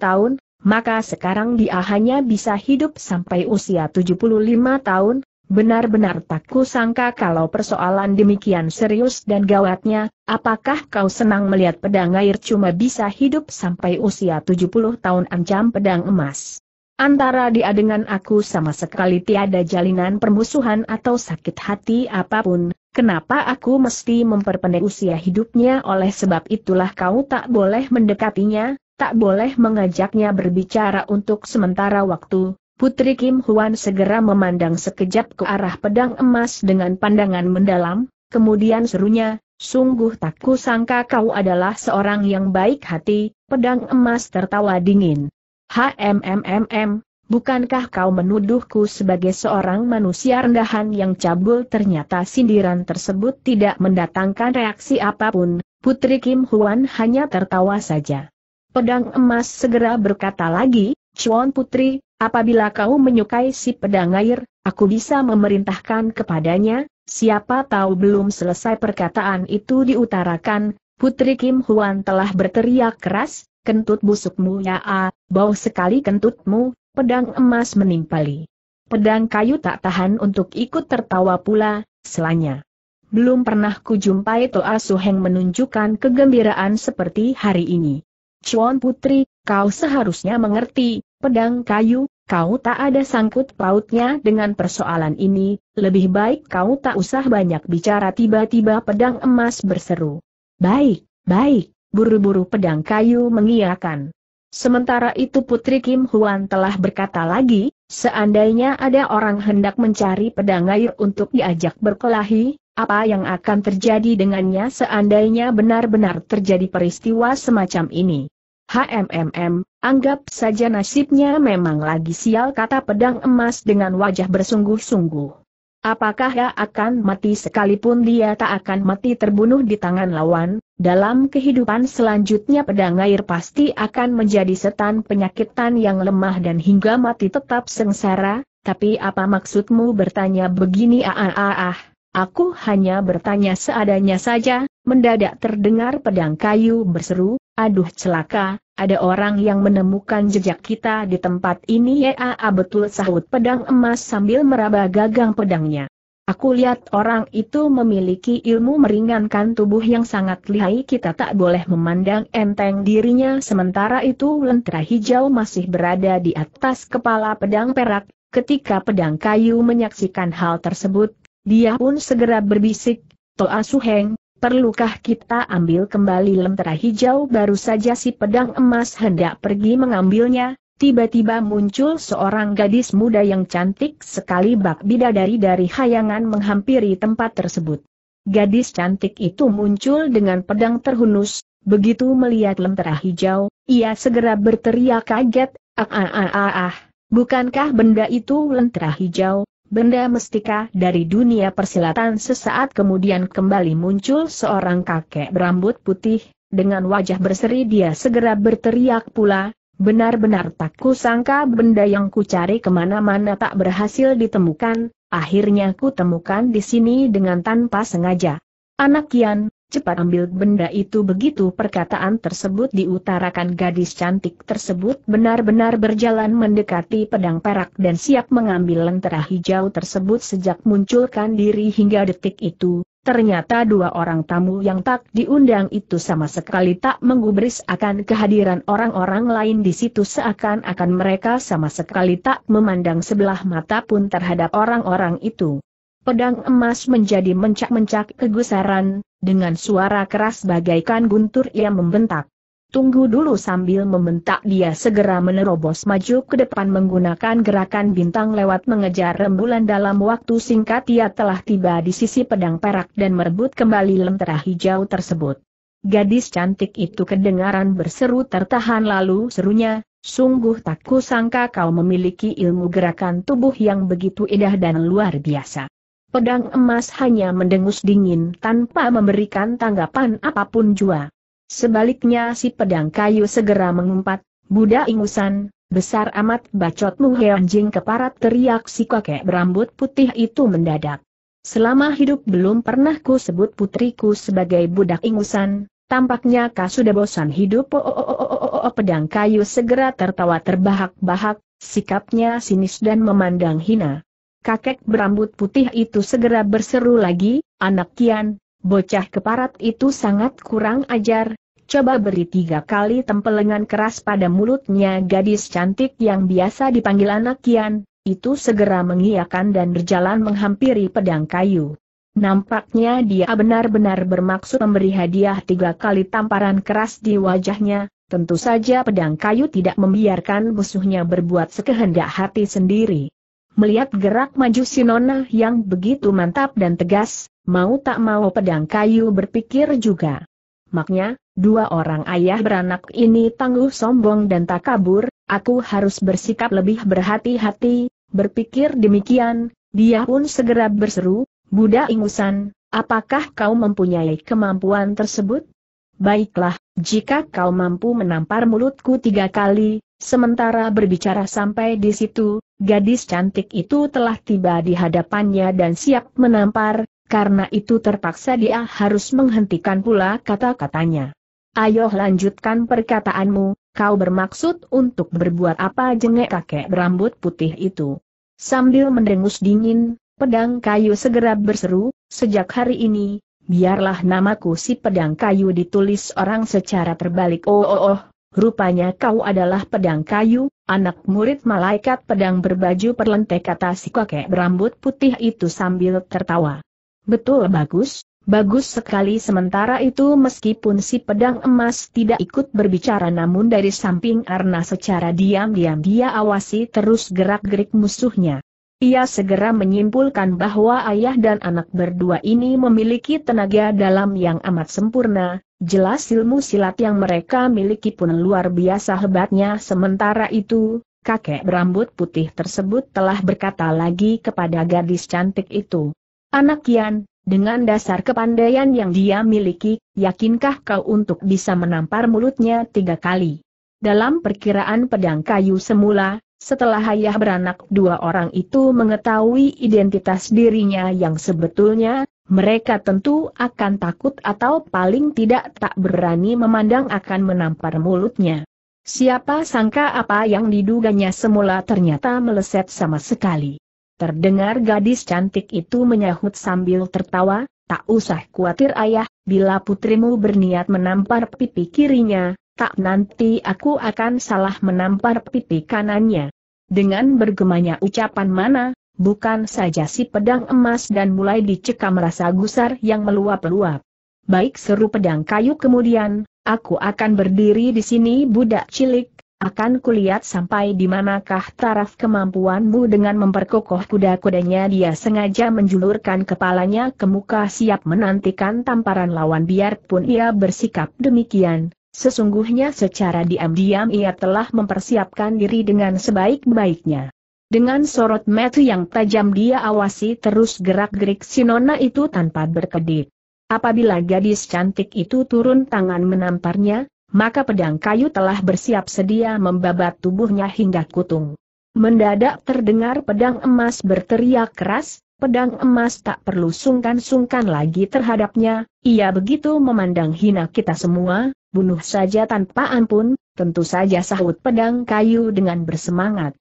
tahun, maka sekarang dia hanya bisa hidup sampai usia 75 tahun, benar-benar tak kusangka kalau persoalan demikian serius dan gawatnya, apakah kau senang melihat pedang air cuma bisa hidup sampai usia 70 tahun ancam pedang emas. Antara dia dengan aku sama sekali tiada jalinan permusuhan atau sakit hati apapun, Kenapa aku mesti memperpendek usia hidupnya oleh sebab itulah kau tak boleh mendekatinya, tak boleh mengajaknya berbicara untuk sementara waktu. Putri Kim Huan segera memandang sekejap ke arah pedang emas dengan pandangan mendalam, kemudian serunya, sungguh tak kusangka kau adalah seorang yang baik hati, pedang emas tertawa dingin. HMMMM, Bukankah kau menuduhku sebagai seorang manusia rendahan yang cabul ternyata sindiran tersebut tidak mendatangkan reaksi apapun, Putri Kim Huan hanya tertawa saja. Pedang emas segera berkata lagi, Chuan Putri, apabila kau menyukai si pedang air, aku bisa memerintahkan kepadanya, siapa tahu belum selesai perkataan itu diutarakan, Putri Kim Huan telah berteriak keras, kentut busukmu ya a, bau sekali kentutmu, pedang emas menimpali. Pedang kayu tak tahan untuk ikut tertawa pula, selanya. Belum pernah kujumpai Toa Suheng menunjukkan kegembiraan seperti hari ini. Chuan Putri, kau seharusnya mengerti, pedang kayu, kau tak ada sangkut pautnya dengan persoalan ini, lebih baik kau tak usah banyak bicara tiba-tiba pedang emas berseru. Baik, baik, buru-buru pedang kayu mengiakan. Sementara itu Putri Kim Huan telah berkata lagi, seandainya ada orang hendak mencari pedang air untuk diajak berkelahi, apa yang akan terjadi dengannya seandainya benar-benar terjadi peristiwa semacam ini? HMMM, anggap saja nasibnya memang lagi sial kata pedang emas dengan wajah bersungguh-sungguh. Apakah ia akan mati sekalipun dia tak akan mati terbunuh di tangan lawan, dalam kehidupan selanjutnya pedang air pasti akan menjadi setan penyakitan yang lemah dan hingga mati tetap sengsara, tapi apa maksudmu bertanya begini ah, ah, ah, ah. aku hanya bertanya seadanya saja, mendadak terdengar pedang kayu berseru, Aduh celaka, ada orang yang menemukan jejak kita di tempat ini ya ah, ah, betul sahut pedang emas sambil meraba gagang pedangnya. Aku lihat orang itu memiliki ilmu meringankan tubuh yang sangat lihai kita tak boleh memandang enteng dirinya sementara itu lentera hijau masih berada di atas kepala pedang perak, ketika pedang kayu menyaksikan hal tersebut, dia pun segera berbisik, Toa Suheng, Perlukah kita ambil kembali lentera hijau baru saja si pedang emas hendak pergi mengambilnya, tiba-tiba muncul seorang gadis muda yang cantik sekali bak bidadari dari hayangan menghampiri tempat tersebut. Gadis cantik itu muncul dengan pedang terhunus, begitu melihat lentera hijau, ia segera berteriak kaget, ah ah ah ah, ah. bukankah benda itu lentera hijau, benda mestika dari dunia persilatan sesaat kemudian kembali muncul seorang kakek berambut putih, dengan wajah berseri dia segera berteriak pula, benar-benar tak kusangka benda yang kucari kemana-mana tak berhasil ditemukan, akhirnya kutemukan di sini dengan tanpa sengaja. Anak Kian, Cepat ambil benda itu begitu perkataan tersebut diutarakan gadis cantik tersebut benar-benar berjalan mendekati pedang perak dan siap mengambil lentera hijau tersebut sejak munculkan diri hingga detik itu. Ternyata dua orang tamu yang tak diundang itu sama sekali tak menggubris akan kehadiran orang-orang lain di situ seakan-akan mereka sama sekali tak memandang sebelah mata pun terhadap orang-orang itu pedang emas menjadi mencak-mencak kegusaran, dengan suara keras bagaikan guntur ia membentak. Tunggu dulu sambil membentak dia segera menerobos maju ke depan menggunakan gerakan bintang lewat mengejar rembulan dalam waktu singkat ia telah tiba di sisi pedang perak dan merebut kembali lentera hijau tersebut. Gadis cantik itu kedengaran berseru tertahan lalu serunya, Sungguh tak kusangka kau memiliki ilmu gerakan tubuh yang begitu indah dan luar biasa. Pedang emas hanya mendengus dingin tanpa memberikan tanggapan apapun jua. Sebaliknya si pedang kayu segera mengumpat, Buddha ingusan, besar amat bacotmu he anjing keparat teriak si kakek berambut putih itu mendadak. Selama hidup belum pernah ku sebut putriku sebagai budak ingusan, tampaknya kau sudah bosan hidup. Oh, oh, oh, oh, oh, oh, pedang kayu segera tertawa terbahak-bahak, sikapnya sinis dan memandang hina kakek berambut putih itu segera berseru lagi, anak kian, bocah keparat itu sangat kurang ajar, coba beri tiga kali tempelengan keras pada mulutnya gadis cantik yang biasa dipanggil anak Kian, itu segera mengiakan dan berjalan menghampiri pedang kayu. Nampaknya dia benar-benar bermaksud memberi hadiah tiga kali tamparan keras di wajahnya, tentu saja pedang kayu tidak membiarkan musuhnya berbuat sekehendak hati sendiri. Melihat gerak maju si Nona yang begitu mantap dan tegas, mau tak mau pedang kayu berpikir juga. Maknya, dua orang ayah beranak ini tangguh sombong dan tak kabur, aku harus bersikap lebih berhati-hati, berpikir demikian, dia pun segera berseru, Buddha ingusan, apakah kau mempunyai kemampuan tersebut? Baiklah, jika kau mampu menampar mulutku tiga kali, Sementara berbicara sampai di situ, gadis cantik itu telah tiba di hadapannya dan siap menampar, karena itu terpaksa dia harus menghentikan pula kata-katanya. Ayo lanjutkan perkataanmu, kau bermaksud untuk berbuat apa jengek kakek berambut putih itu. Sambil mendengus dingin, pedang kayu segera berseru, sejak hari ini, biarlah namaku si pedang kayu ditulis orang secara terbalik. Oh oh oh, Rupanya kau adalah pedang kayu, anak murid malaikat pedang berbaju perlente kata si kakek berambut putih itu sambil tertawa. Betul bagus, bagus sekali sementara itu meskipun si pedang emas tidak ikut berbicara namun dari samping Arna secara diam-diam dia awasi terus gerak-gerik musuhnya. Ia segera menyimpulkan bahwa ayah dan anak berdua ini memiliki tenaga dalam yang amat sempurna, Jelas ilmu silat yang mereka miliki pun luar biasa hebatnya sementara itu, kakek berambut putih tersebut telah berkata lagi kepada gadis cantik itu. Anak Yan, dengan dasar kepandaian yang dia miliki, yakinkah kau untuk bisa menampar mulutnya tiga kali? Dalam perkiraan pedang kayu semula, setelah ayah beranak dua orang itu mengetahui identitas dirinya yang sebetulnya, mereka tentu akan takut atau paling tidak tak berani memandang akan menampar mulutnya. Siapa sangka apa yang diduganya semula ternyata meleset sama sekali. Terdengar gadis cantik itu menyahut sambil tertawa, tak usah khawatir ayah, bila putrimu berniat menampar pipi kirinya, tak nanti aku akan salah menampar pipi kanannya. Dengan bergemanya ucapan mana, Bukan saja si pedang emas dan mulai dicekam rasa gusar yang meluap-luap. Baik seru pedang kayu kemudian, aku akan berdiri di sini budak cilik, akan kulihat sampai di manakah taraf kemampuanmu dengan memperkokoh kuda-kudanya dia sengaja menjulurkan kepalanya ke muka siap menantikan tamparan lawan biarpun ia bersikap demikian. Sesungguhnya secara diam-diam ia telah mempersiapkan diri dengan sebaik-baiknya. Dengan sorot mata yang tajam dia awasi terus gerak-gerik si nona itu tanpa berkedip. Apabila gadis cantik itu turun tangan menamparnya, maka pedang kayu telah bersiap sedia membabat tubuhnya hingga kutung. Mendadak terdengar pedang emas berteriak keras, pedang emas tak perlu sungkan-sungkan lagi terhadapnya, ia begitu memandang hina kita semua, bunuh saja tanpa ampun, tentu saja sahut pedang kayu dengan bersemangat.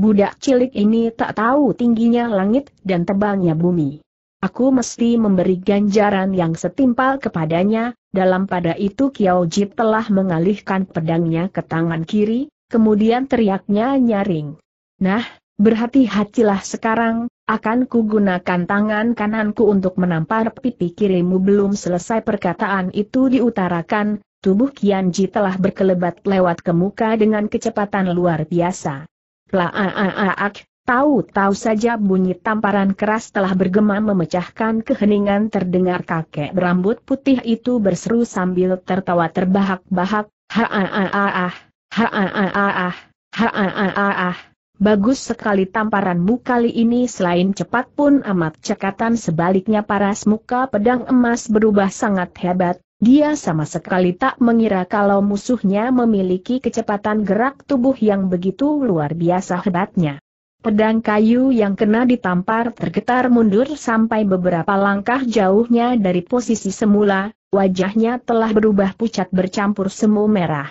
Budak cilik ini tak tahu tingginya langit dan tebalnya bumi. Aku mesti memberi ganjaran yang setimpal kepadanya, dalam pada itu Kiao Jip telah mengalihkan pedangnya ke tangan kiri, kemudian teriaknya nyaring. Nah, berhati-hatilah sekarang, akan kugunakan tangan kananku untuk menampar pipi kirimu belum selesai perkataan itu diutarakan, tubuh Kianji telah berkelebat lewat ke muka dengan kecepatan luar biasa. Plaaak, ah, ah, ah, tahu-tahu saja bunyi tamparan keras telah bergema memecahkan keheningan terdengar kakek berambut putih itu berseru sambil tertawa terbahak-bahak, Haaah, haaah, haaah, Bagus sekali tamparanmu kali ini selain cepat pun amat cekatan sebaliknya paras muka pedang emas berubah sangat hebat, dia sama sekali tak mengira kalau musuhnya memiliki kecepatan gerak tubuh yang begitu luar biasa hebatnya. Pedang kayu yang kena ditampar tergetar mundur sampai beberapa langkah jauhnya dari posisi semula, wajahnya telah berubah pucat bercampur semu merah.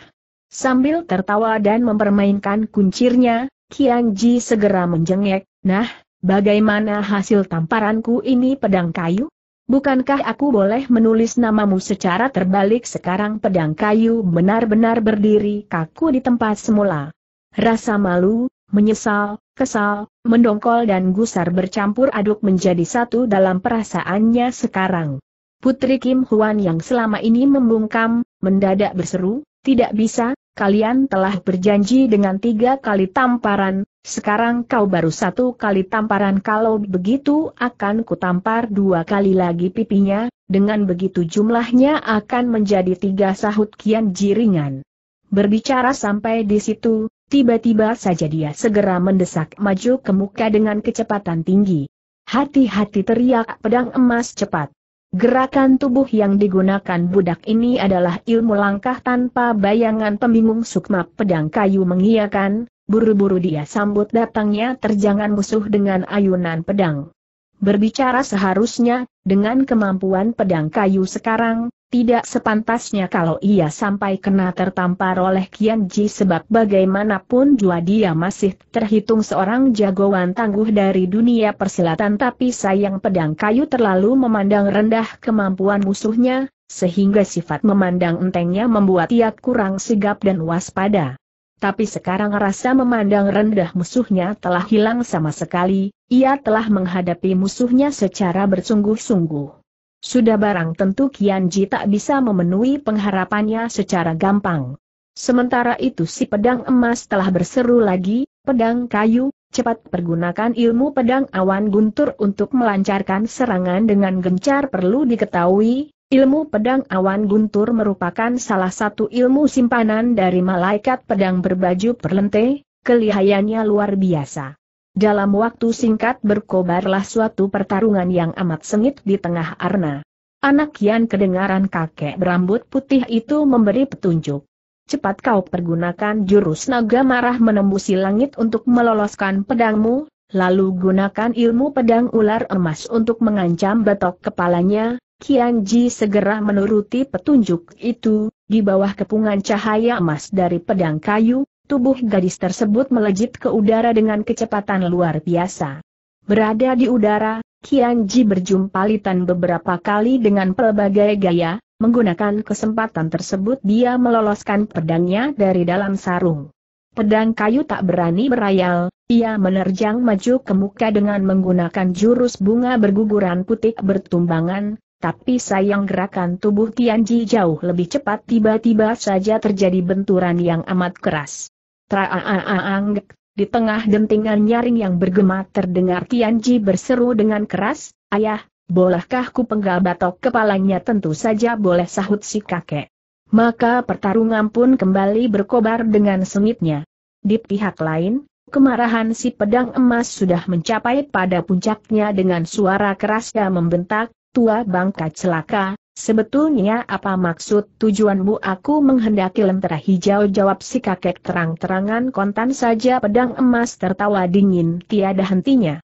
Sambil tertawa dan mempermainkan kuncirnya, Kian Ji segera menjengek, nah, bagaimana hasil tamparanku ini pedang kayu? Bukankah aku boleh menulis namamu secara terbalik sekarang pedang kayu benar-benar berdiri kaku di tempat semula. Rasa malu, menyesal, kesal, mendongkol dan gusar bercampur aduk menjadi satu dalam perasaannya sekarang. Putri Kim Huan yang selama ini membungkam, mendadak berseru, tidak bisa, kalian telah berjanji dengan tiga kali tamparan, sekarang kau baru satu kali tamparan kalau begitu akan kutampar dua kali lagi pipinya, dengan begitu jumlahnya akan menjadi tiga sahut kian jiringan. Berbicara sampai di situ, tiba-tiba saja dia segera mendesak maju ke muka dengan kecepatan tinggi. Hati-hati teriak pedang emas cepat. Gerakan tubuh yang digunakan budak ini adalah ilmu langkah tanpa bayangan pembingung sukma pedang kayu mengiakan, buru-buru dia sambut datangnya terjangan musuh dengan ayunan pedang. Berbicara seharusnya, dengan kemampuan pedang kayu sekarang, tidak sepantasnya kalau ia sampai kena tertampar oleh Kian Ji sebab bagaimanapun jua dia masih terhitung seorang jagoan tangguh dari dunia persilatan tapi sayang pedang kayu terlalu memandang rendah kemampuan musuhnya, sehingga sifat memandang entengnya membuat ia kurang sigap dan waspada. Tapi sekarang rasa memandang rendah musuhnya telah hilang sama sekali, ia telah menghadapi musuhnya secara bersungguh-sungguh. Sudah barang tentu Kian Ji tak bisa memenuhi pengharapannya secara gampang. Sementara itu si pedang emas telah berseru lagi, pedang kayu, cepat pergunakan ilmu pedang awan guntur untuk melancarkan serangan dengan gencar perlu diketahui, ilmu pedang awan guntur merupakan salah satu ilmu simpanan dari malaikat pedang berbaju perlente, kelihayannya luar biasa. Dalam waktu singkat berkobarlah suatu pertarungan yang amat sengit di tengah arna. Anak Yan kedengaran kakek berambut putih itu memberi petunjuk. Cepat kau pergunakan jurus naga marah menembusi langit untuk meloloskan pedangmu, lalu gunakan ilmu pedang ular emas untuk mengancam betok kepalanya, Kian Ji segera menuruti petunjuk itu, di bawah kepungan cahaya emas dari pedang kayu, Tubuh gadis tersebut melejit ke udara dengan kecepatan luar biasa. Berada di udara, Kianji berjumpa Litan beberapa kali dengan pelbagai gaya, menggunakan kesempatan tersebut dia meloloskan pedangnya dari dalam sarung. Pedang kayu tak berani berayal, ia menerjang maju ke muka dengan menggunakan jurus bunga berguguran putih bertumbangan, tapi sayang gerakan tubuh Ji jauh lebih cepat tiba-tiba saja terjadi benturan yang amat keras. Traang di tengah gentingan nyaring yang bergema terdengar Tianji berseru dengan keras, Ayah, bolehkah ku penggal batok kepalanya tentu saja boleh sahut si kakek. Maka pertarungan pun kembali berkobar dengan sengitnya. Di pihak lain, kemarahan si pedang emas sudah mencapai pada puncaknya dengan suara kerasnya membentak, tua bangka celaka, Sebetulnya apa maksud tujuanmu aku menghendaki lentera hijau jawab si kakek terang-terangan kontan saja pedang emas tertawa dingin tiada hentinya.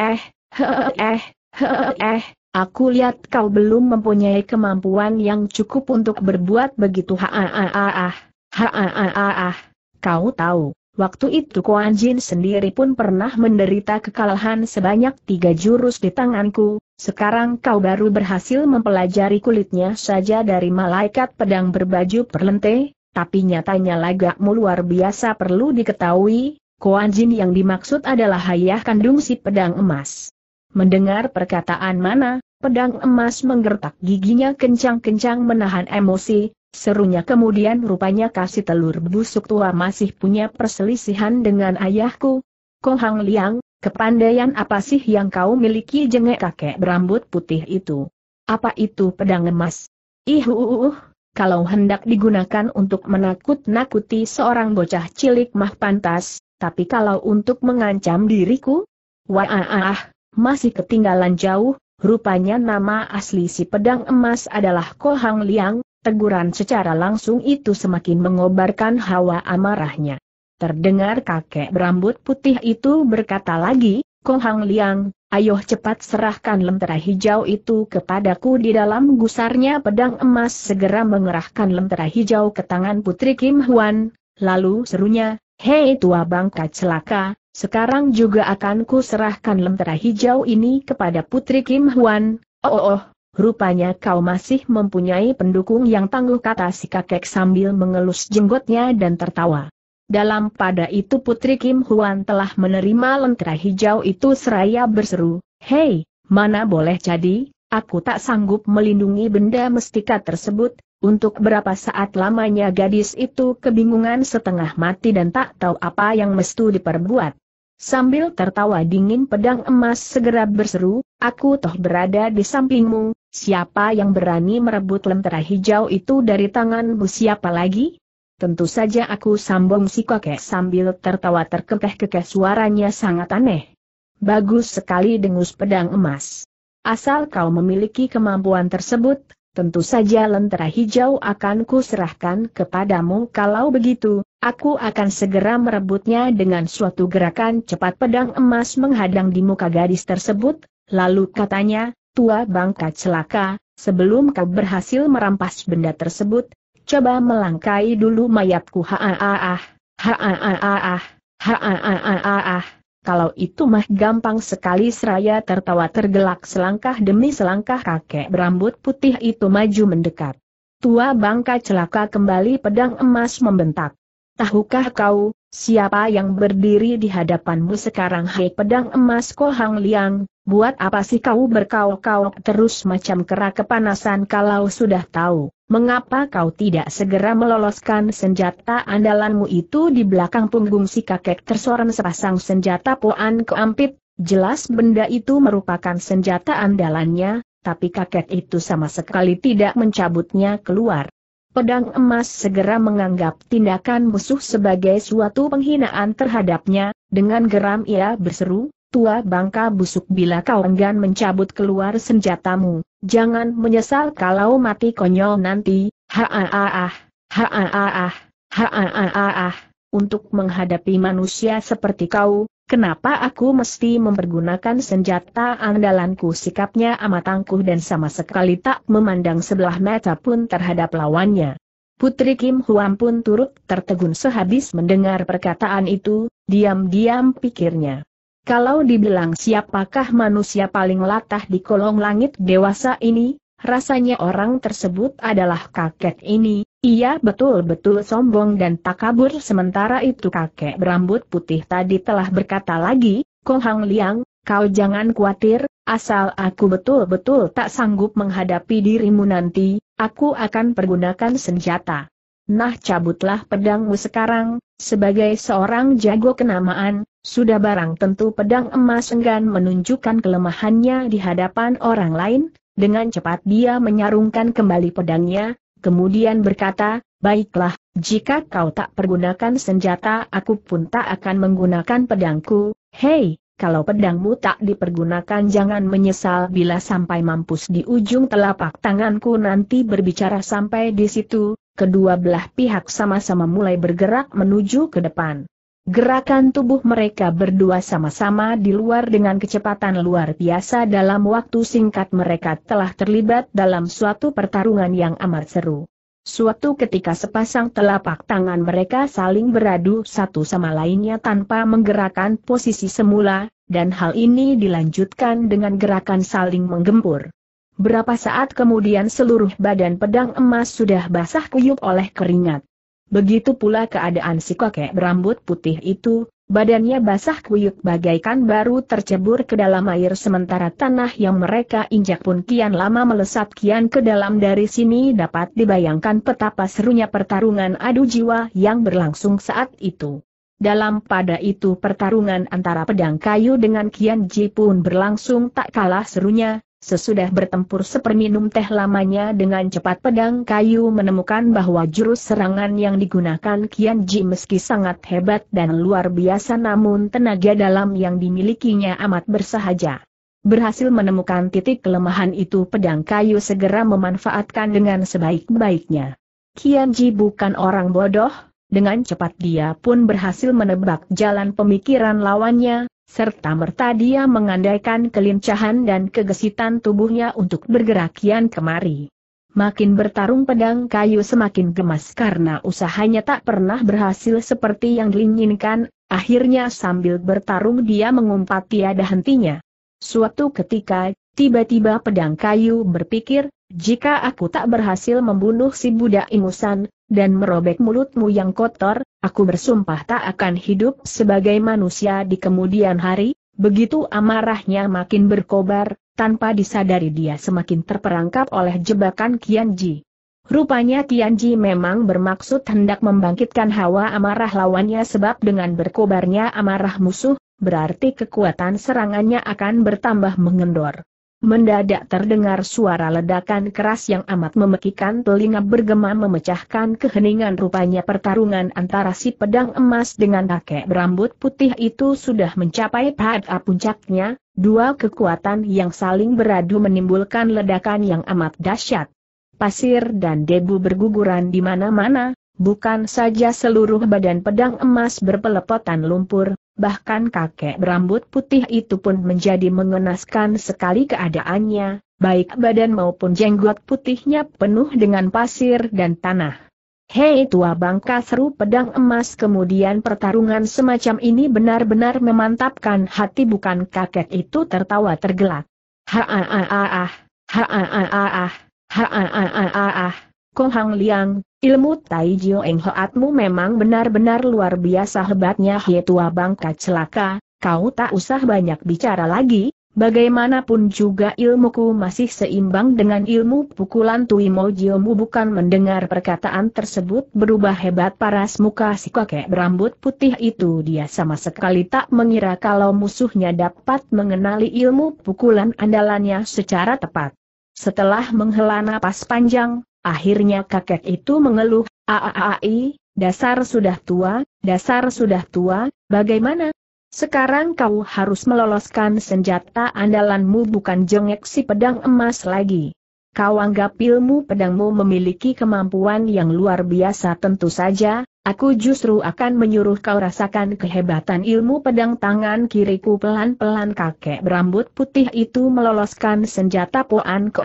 eh, eh, eh, aku lihat kau belum mempunyai kemampuan yang cukup untuk berbuat begitu haaah, ah ah ah ah kau tahu. Waktu itu Kuan Jin sendiri pun pernah menderita kekalahan sebanyak tiga jurus di tanganku, sekarang kau baru berhasil mempelajari kulitnya saja dari malaikat pedang berbaju perlente, tapi nyatanya lagakmu luar biasa perlu diketahui, Kuan Jin yang dimaksud adalah ayah kandung si pedang emas. Mendengar perkataan mana, pedang emas menggertak giginya kencang-kencang menahan emosi, serunya kemudian rupanya kasih telur busuk tua masih punya perselisihan dengan ayahku. Kohang Liang, Kepandaian apa sih yang kau miliki jengek kakek berambut putih itu? Apa itu pedang emas? Ihuh, uh, uh. kalau hendak digunakan untuk menakut-nakuti seorang bocah cilik mah pantas, tapi kalau untuk mengancam diriku? Wah, ah, ah, ah. masih ketinggalan jauh, rupanya nama asli si pedang emas adalah Kohang Liang, Teguran secara langsung itu semakin mengobarkan hawa amarahnya. Terdengar kakek berambut putih itu berkata lagi, Ko Hang Liang, ayo cepat serahkan lentera hijau itu kepadaku di dalam gusarnya pedang emas segera mengerahkan lentera hijau ke tangan putri Kim Huan, lalu serunya, Hei tua bangka celaka, sekarang juga akan ku serahkan lentera hijau ini kepada putri Kim Huan, oh oh, oh rupanya kau masih mempunyai pendukung yang tangguh kata si kakek sambil mengelus jenggotnya dan tertawa. Dalam pada itu Putri Kim Huan telah menerima lentera hijau itu seraya berseru, Hei, mana boleh jadi, aku tak sanggup melindungi benda mestika tersebut, untuk berapa saat lamanya gadis itu kebingungan setengah mati dan tak tahu apa yang mestu diperbuat. Sambil tertawa dingin pedang emas segera berseru, aku toh berada di sampingmu, siapa yang berani merebut lentera hijau itu dari tanganmu siapa lagi? Tentu saja aku sambung si kakek sambil tertawa terkekeh-kekeh suaranya sangat aneh. Bagus sekali dengus pedang emas. Asal kau memiliki kemampuan tersebut, tentu saja lentera hijau akan kuserahkan kepadamu kalau begitu, aku akan segera merebutnya dengan suatu gerakan cepat pedang emas menghadang di muka gadis tersebut, lalu katanya, tua bangka celaka, sebelum kau berhasil merampas benda tersebut, Coba melangkai dulu mayatku haaah, haaah, haaah, kalau itu mah gampang sekali seraya tertawa tergelak selangkah demi selangkah kakek berambut putih itu maju mendekat. Tua bangka celaka kembali pedang emas membentak. Tahukah kau, siapa yang berdiri di hadapanmu sekarang hai pedang emas kohang liang, buat apa sih kau berkau-kau terus macam kera kepanasan kalau sudah tahu. Mengapa kau tidak segera meloloskan senjata andalanmu itu di belakang punggung si kakek tersorong sepasang senjata poan keampit? Jelas benda itu merupakan senjata andalannya, tapi kakek itu sama sekali tidak mencabutnya keluar. Pedang emas segera menganggap tindakan musuh sebagai suatu penghinaan terhadapnya, dengan geram ia berseru, Tua bangka busuk bila kau enggan mencabut keluar senjatamu, Jangan menyesal kalau mati konyol nanti, ha-ah-ah, ha-ah-ah, ha ah Untuk menghadapi manusia seperti kau, kenapa aku mesti mempergunakan senjata andalanku sikapnya amat tangguh dan sama sekali tak memandang sebelah mata pun terhadap lawannya. Putri Kim Huam pun turut tertegun sehabis mendengar perkataan itu, diam-diam pikirnya. Kalau dibilang siapakah manusia paling latah di kolong langit dewasa ini, rasanya orang tersebut adalah kakek ini. Ia betul-betul sombong dan takabur sementara itu kakek berambut putih tadi telah berkata lagi, Kong Hang Liang, kau jangan khawatir, asal aku betul-betul tak sanggup menghadapi dirimu nanti, aku akan pergunakan senjata. Nah cabutlah pedangmu sekarang, sebagai seorang jago kenamaan, sudah barang tentu pedang emas enggan menunjukkan kelemahannya di hadapan orang lain, dengan cepat dia menyarungkan kembali pedangnya, kemudian berkata, Baiklah, jika kau tak pergunakan senjata aku pun tak akan menggunakan pedangku, hei, kalau pedangmu tak dipergunakan jangan menyesal bila sampai mampus di ujung telapak tanganku nanti berbicara sampai di situ, kedua belah pihak sama-sama mulai bergerak menuju ke depan. Gerakan tubuh mereka berdua sama-sama di luar dengan kecepatan luar biasa dalam waktu singkat mereka telah terlibat dalam suatu pertarungan yang amat seru. Suatu ketika sepasang telapak tangan mereka saling beradu satu sama lainnya tanpa menggerakkan posisi semula, dan hal ini dilanjutkan dengan gerakan saling menggempur. Berapa saat kemudian seluruh badan pedang emas sudah basah kuyup oleh keringat. Begitu pula keadaan si kakek berambut putih itu, badannya basah kuyuk bagaikan baru tercebur ke dalam air sementara tanah yang mereka injak pun kian lama melesat kian ke dalam dari sini dapat dibayangkan betapa serunya pertarungan adu jiwa yang berlangsung saat itu. Dalam pada itu pertarungan antara pedang kayu dengan Kian Ji pun berlangsung tak kalah serunya, Sesudah bertempur seperminum teh lamanya dengan cepat pedang kayu menemukan bahwa jurus serangan yang digunakan Kian Ji meski sangat hebat dan luar biasa namun tenaga dalam yang dimilikinya amat bersahaja berhasil menemukan titik kelemahan itu pedang kayu segera memanfaatkan dengan sebaik-baiknya. Kian Ji bukan orang bodoh, dengan cepat dia pun berhasil menebak jalan pemikiran lawannya, serta merta dia mengandaikan kelincahan dan kegesitan tubuhnya untuk bergerak kian kemari. Makin bertarung pedang kayu semakin gemas karena usahanya tak pernah berhasil seperti yang diinginkan, akhirnya sambil bertarung dia mengumpat tiada hentinya. Suatu ketika, tiba-tiba pedang kayu berpikir, jika aku tak berhasil membunuh si budak ingusan, dan merobek mulutmu yang kotor, aku bersumpah tak akan hidup sebagai manusia di kemudian hari, begitu amarahnya makin berkobar, tanpa disadari dia semakin terperangkap oleh jebakan Kianji. Rupanya Kianji memang bermaksud hendak membangkitkan hawa amarah lawannya sebab dengan berkobarnya amarah musuh, berarti kekuatan serangannya akan bertambah mengendor. Mendadak terdengar suara ledakan keras yang amat memekikan telinga bergema memecahkan keheningan rupanya pertarungan antara si pedang emas dengan kakek berambut putih itu sudah mencapai pada puncaknya, dua kekuatan yang saling beradu menimbulkan ledakan yang amat dahsyat. Pasir dan debu berguguran di mana-mana, Bukan saja seluruh badan pedang emas berpelepotan lumpur, bahkan kakek berambut putih itu pun menjadi mengenaskan sekali keadaannya, baik badan maupun jenggot putihnya penuh dengan pasir dan tanah. Hei tua bangka seru pedang emas kemudian pertarungan semacam ini benar-benar memantapkan hati bukan kakek itu tertawa tergelak. Ha ah ah ah ah, ha ah ah ah ah, ha ah ah ah ah, Kohang Liang, Ilmu Tai Jio Hoatmu memang benar-benar luar biasa hebatnya Hie Tua Bangka celaka, kau tak usah banyak bicara lagi, bagaimanapun juga ilmuku masih seimbang dengan ilmu pukulan Tui mu. bukan mendengar perkataan tersebut berubah hebat paras muka si kakek berambut putih itu dia sama sekali tak mengira kalau musuhnya dapat mengenali ilmu pukulan andalannya secara tepat. Setelah menghela napas panjang, Akhirnya kakek itu mengeluh, aaai, dasar sudah tua, dasar sudah tua, bagaimana? Sekarang kau harus meloloskan senjata andalanmu bukan jengek si pedang emas lagi. Kau anggap ilmu pedangmu memiliki kemampuan yang luar biasa tentu saja, aku justru akan menyuruh kau rasakan kehebatan ilmu pedang tangan kiriku pelan-pelan kakek berambut putih itu meloloskan senjata poan ke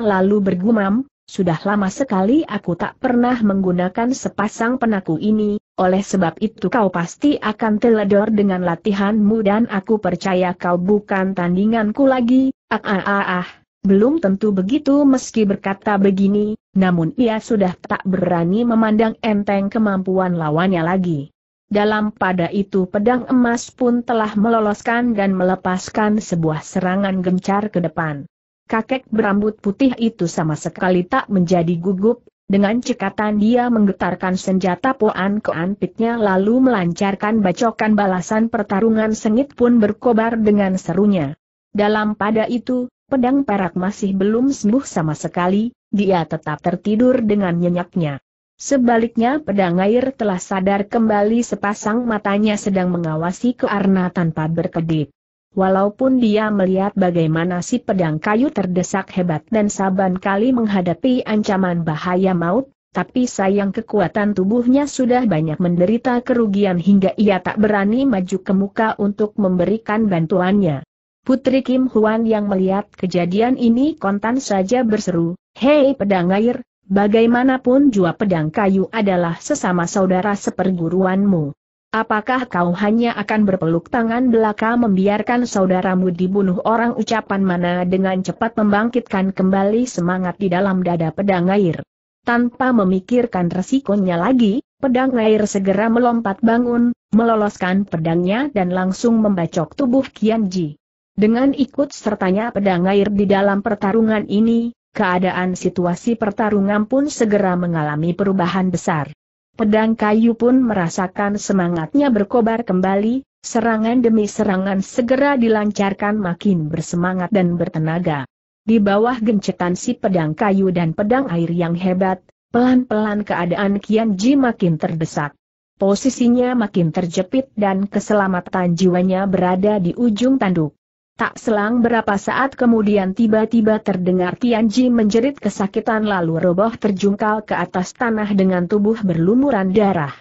lalu bergumam, sudah lama sekali aku tak pernah menggunakan sepasang penaku ini, oleh sebab itu kau pasti akan teledor dengan latihanmu dan aku percaya kau bukan tandinganku lagi, ah ah ah ah. Belum tentu begitu meski berkata begini, namun ia sudah tak berani memandang enteng kemampuan lawannya lagi. Dalam pada itu pedang emas pun telah meloloskan dan melepaskan sebuah serangan gencar ke depan kakek berambut putih itu sama sekali tak menjadi gugup, dengan cekatan dia menggetarkan senjata poan ke anpitnya lalu melancarkan bacokan balasan pertarungan sengit pun berkobar dengan serunya. Dalam pada itu, pedang perak masih belum sembuh sama sekali, dia tetap tertidur dengan nyenyaknya. Sebaliknya pedang air telah sadar kembali sepasang matanya sedang mengawasi ke arna tanpa berkedip. Walaupun dia melihat bagaimana si pedang kayu terdesak hebat dan saban kali menghadapi ancaman bahaya maut, tapi sayang kekuatan tubuhnya sudah banyak menderita kerugian hingga ia tak berani maju ke muka untuk memberikan bantuannya. Putri Kim Huan yang melihat kejadian ini kontan saja berseru, Hei pedang air, bagaimanapun jua pedang kayu adalah sesama saudara seperguruanmu. Apakah kau hanya akan berpeluk tangan belaka membiarkan saudaramu dibunuh orang ucapan mana dengan cepat membangkitkan kembali semangat di dalam dada pedang air? Tanpa memikirkan resikonya lagi, pedang air segera melompat bangun, meloloskan pedangnya dan langsung membacok tubuh Ji. Dengan ikut sertanya pedang air di dalam pertarungan ini, keadaan situasi pertarungan pun segera mengalami perubahan besar. Pedang kayu pun merasakan semangatnya berkobar kembali, serangan demi serangan segera dilancarkan makin bersemangat dan bertenaga. Di bawah gencetan si pedang kayu dan pedang air yang hebat, pelan-pelan keadaan Kian Ji makin terdesak. Posisinya makin terjepit dan keselamatan jiwanya berada di ujung tanduk. Tak selang berapa saat kemudian tiba-tiba terdengar Tianji menjerit kesakitan lalu roboh terjungkal ke atas tanah dengan tubuh berlumuran darah.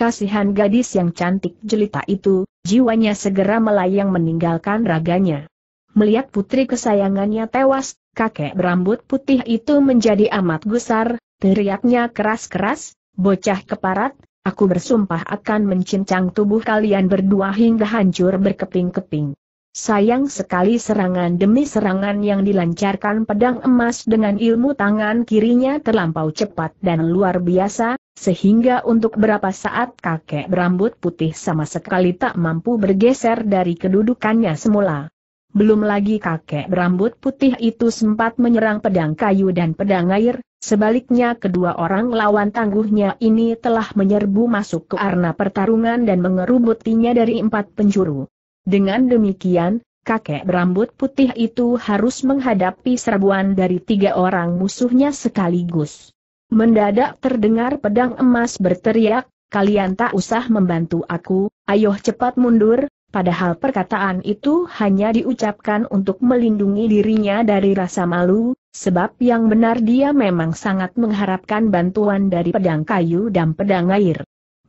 Kasihan gadis yang cantik jelita itu, jiwanya segera melayang meninggalkan raganya. Melihat putri kesayangannya tewas, kakek berambut putih itu menjadi amat gusar, teriaknya keras-keras, bocah keparat, aku bersumpah akan mencincang tubuh kalian berdua hingga hancur berkeping-keping. Sayang sekali serangan demi serangan yang dilancarkan pedang emas dengan ilmu tangan kirinya terlampau cepat dan luar biasa, sehingga untuk berapa saat kakek berambut putih sama sekali tak mampu bergeser dari kedudukannya semula. Belum lagi kakek berambut putih itu sempat menyerang pedang kayu dan pedang air, sebaliknya kedua orang lawan tangguhnya ini telah menyerbu masuk ke arena pertarungan dan mengerubutinya dari empat penjuru. Dengan demikian, kakek berambut putih itu harus menghadapi serbuan dari tiga orang musuhnya sekaligus. Mendadak terdengar pedang emas berteriak, kalian tak usah membantu aku, ayo cepat mundur, padahal perkataan itu hanya diucapkan untuk melindungi dirinya dari rasa malu, sebab yang benar dia memang sangat mengharapkan bantuan dari pedang kayu dan pedang air.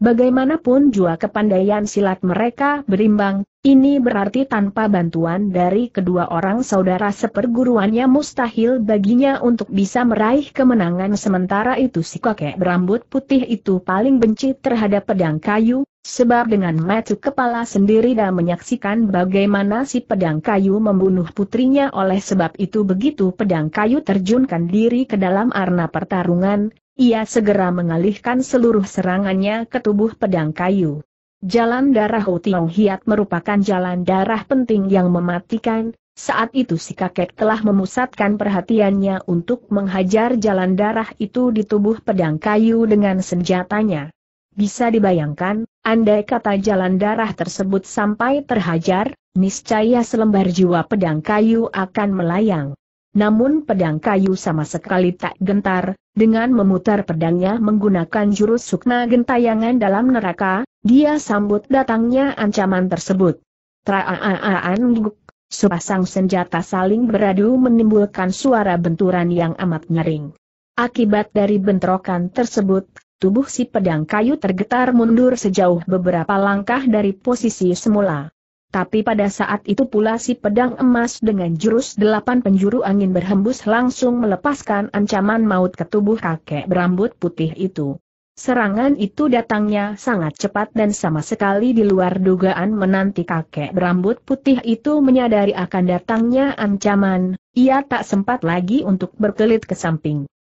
Bagaimanapun jua kepandaian silat mereka berimbang, ini berarti tanpa bantuan dari kedua orang saudara seperguruannya mustahil baginya untuk bisa meraih kemenangan sementara itu si kakek berambut putih itu paling benci terhadap pedang kayu, Sebab dengan mata kepala sendiri dan menyaksikan bagaimana si pedang kayu membunuh putrinya oleh sebab itu begitu pedang kayu terjunkan diri ke dalam arena pertarungan, ia segera mengalihkan seluruh serangannya ke tubuh pedang kayu. Jalan darah Tiong Hiat merupakan jalan darah penting yang mematikan, saat itu si kakek telah memusatkan perhatiannya untuk menghajar jalan darah itu di tubuh pedang kayu dengan senjatanya. Bisa dibayangkan, andai kata jalan darah tersebut sampai terhajar, niscaya selembar jiwa pedang kayu akan melayang namun pedang kayu sama sekali tak gentar, dengan memutar pedangnya menggunakan jurus sukna gentayangan dalam neraka, dia sambut datangnya ancaman tersebut. Traaaan guk, sepasang senjata saling beradu menimbulkan suara benturan yang amat nyering. Akibat dari bentrokan tersebut, tubuh si pedang kayu tergetar mundur sejauh beberapa langkah dari posisi semula. Tapi pada saat itu pula si pedang emas dengan jurus delapan penjuru angin berhembus langsung melepaskan ancaman maut ke tubuh kakek berambut putih itu. Serangan itu datangnya sangat cepat dan sama sekali di luar dugaan menanti kakek berambut putih itu menyadari akan datangnya ancaman, ia tak sempat lagi untuk berkelit ke samping.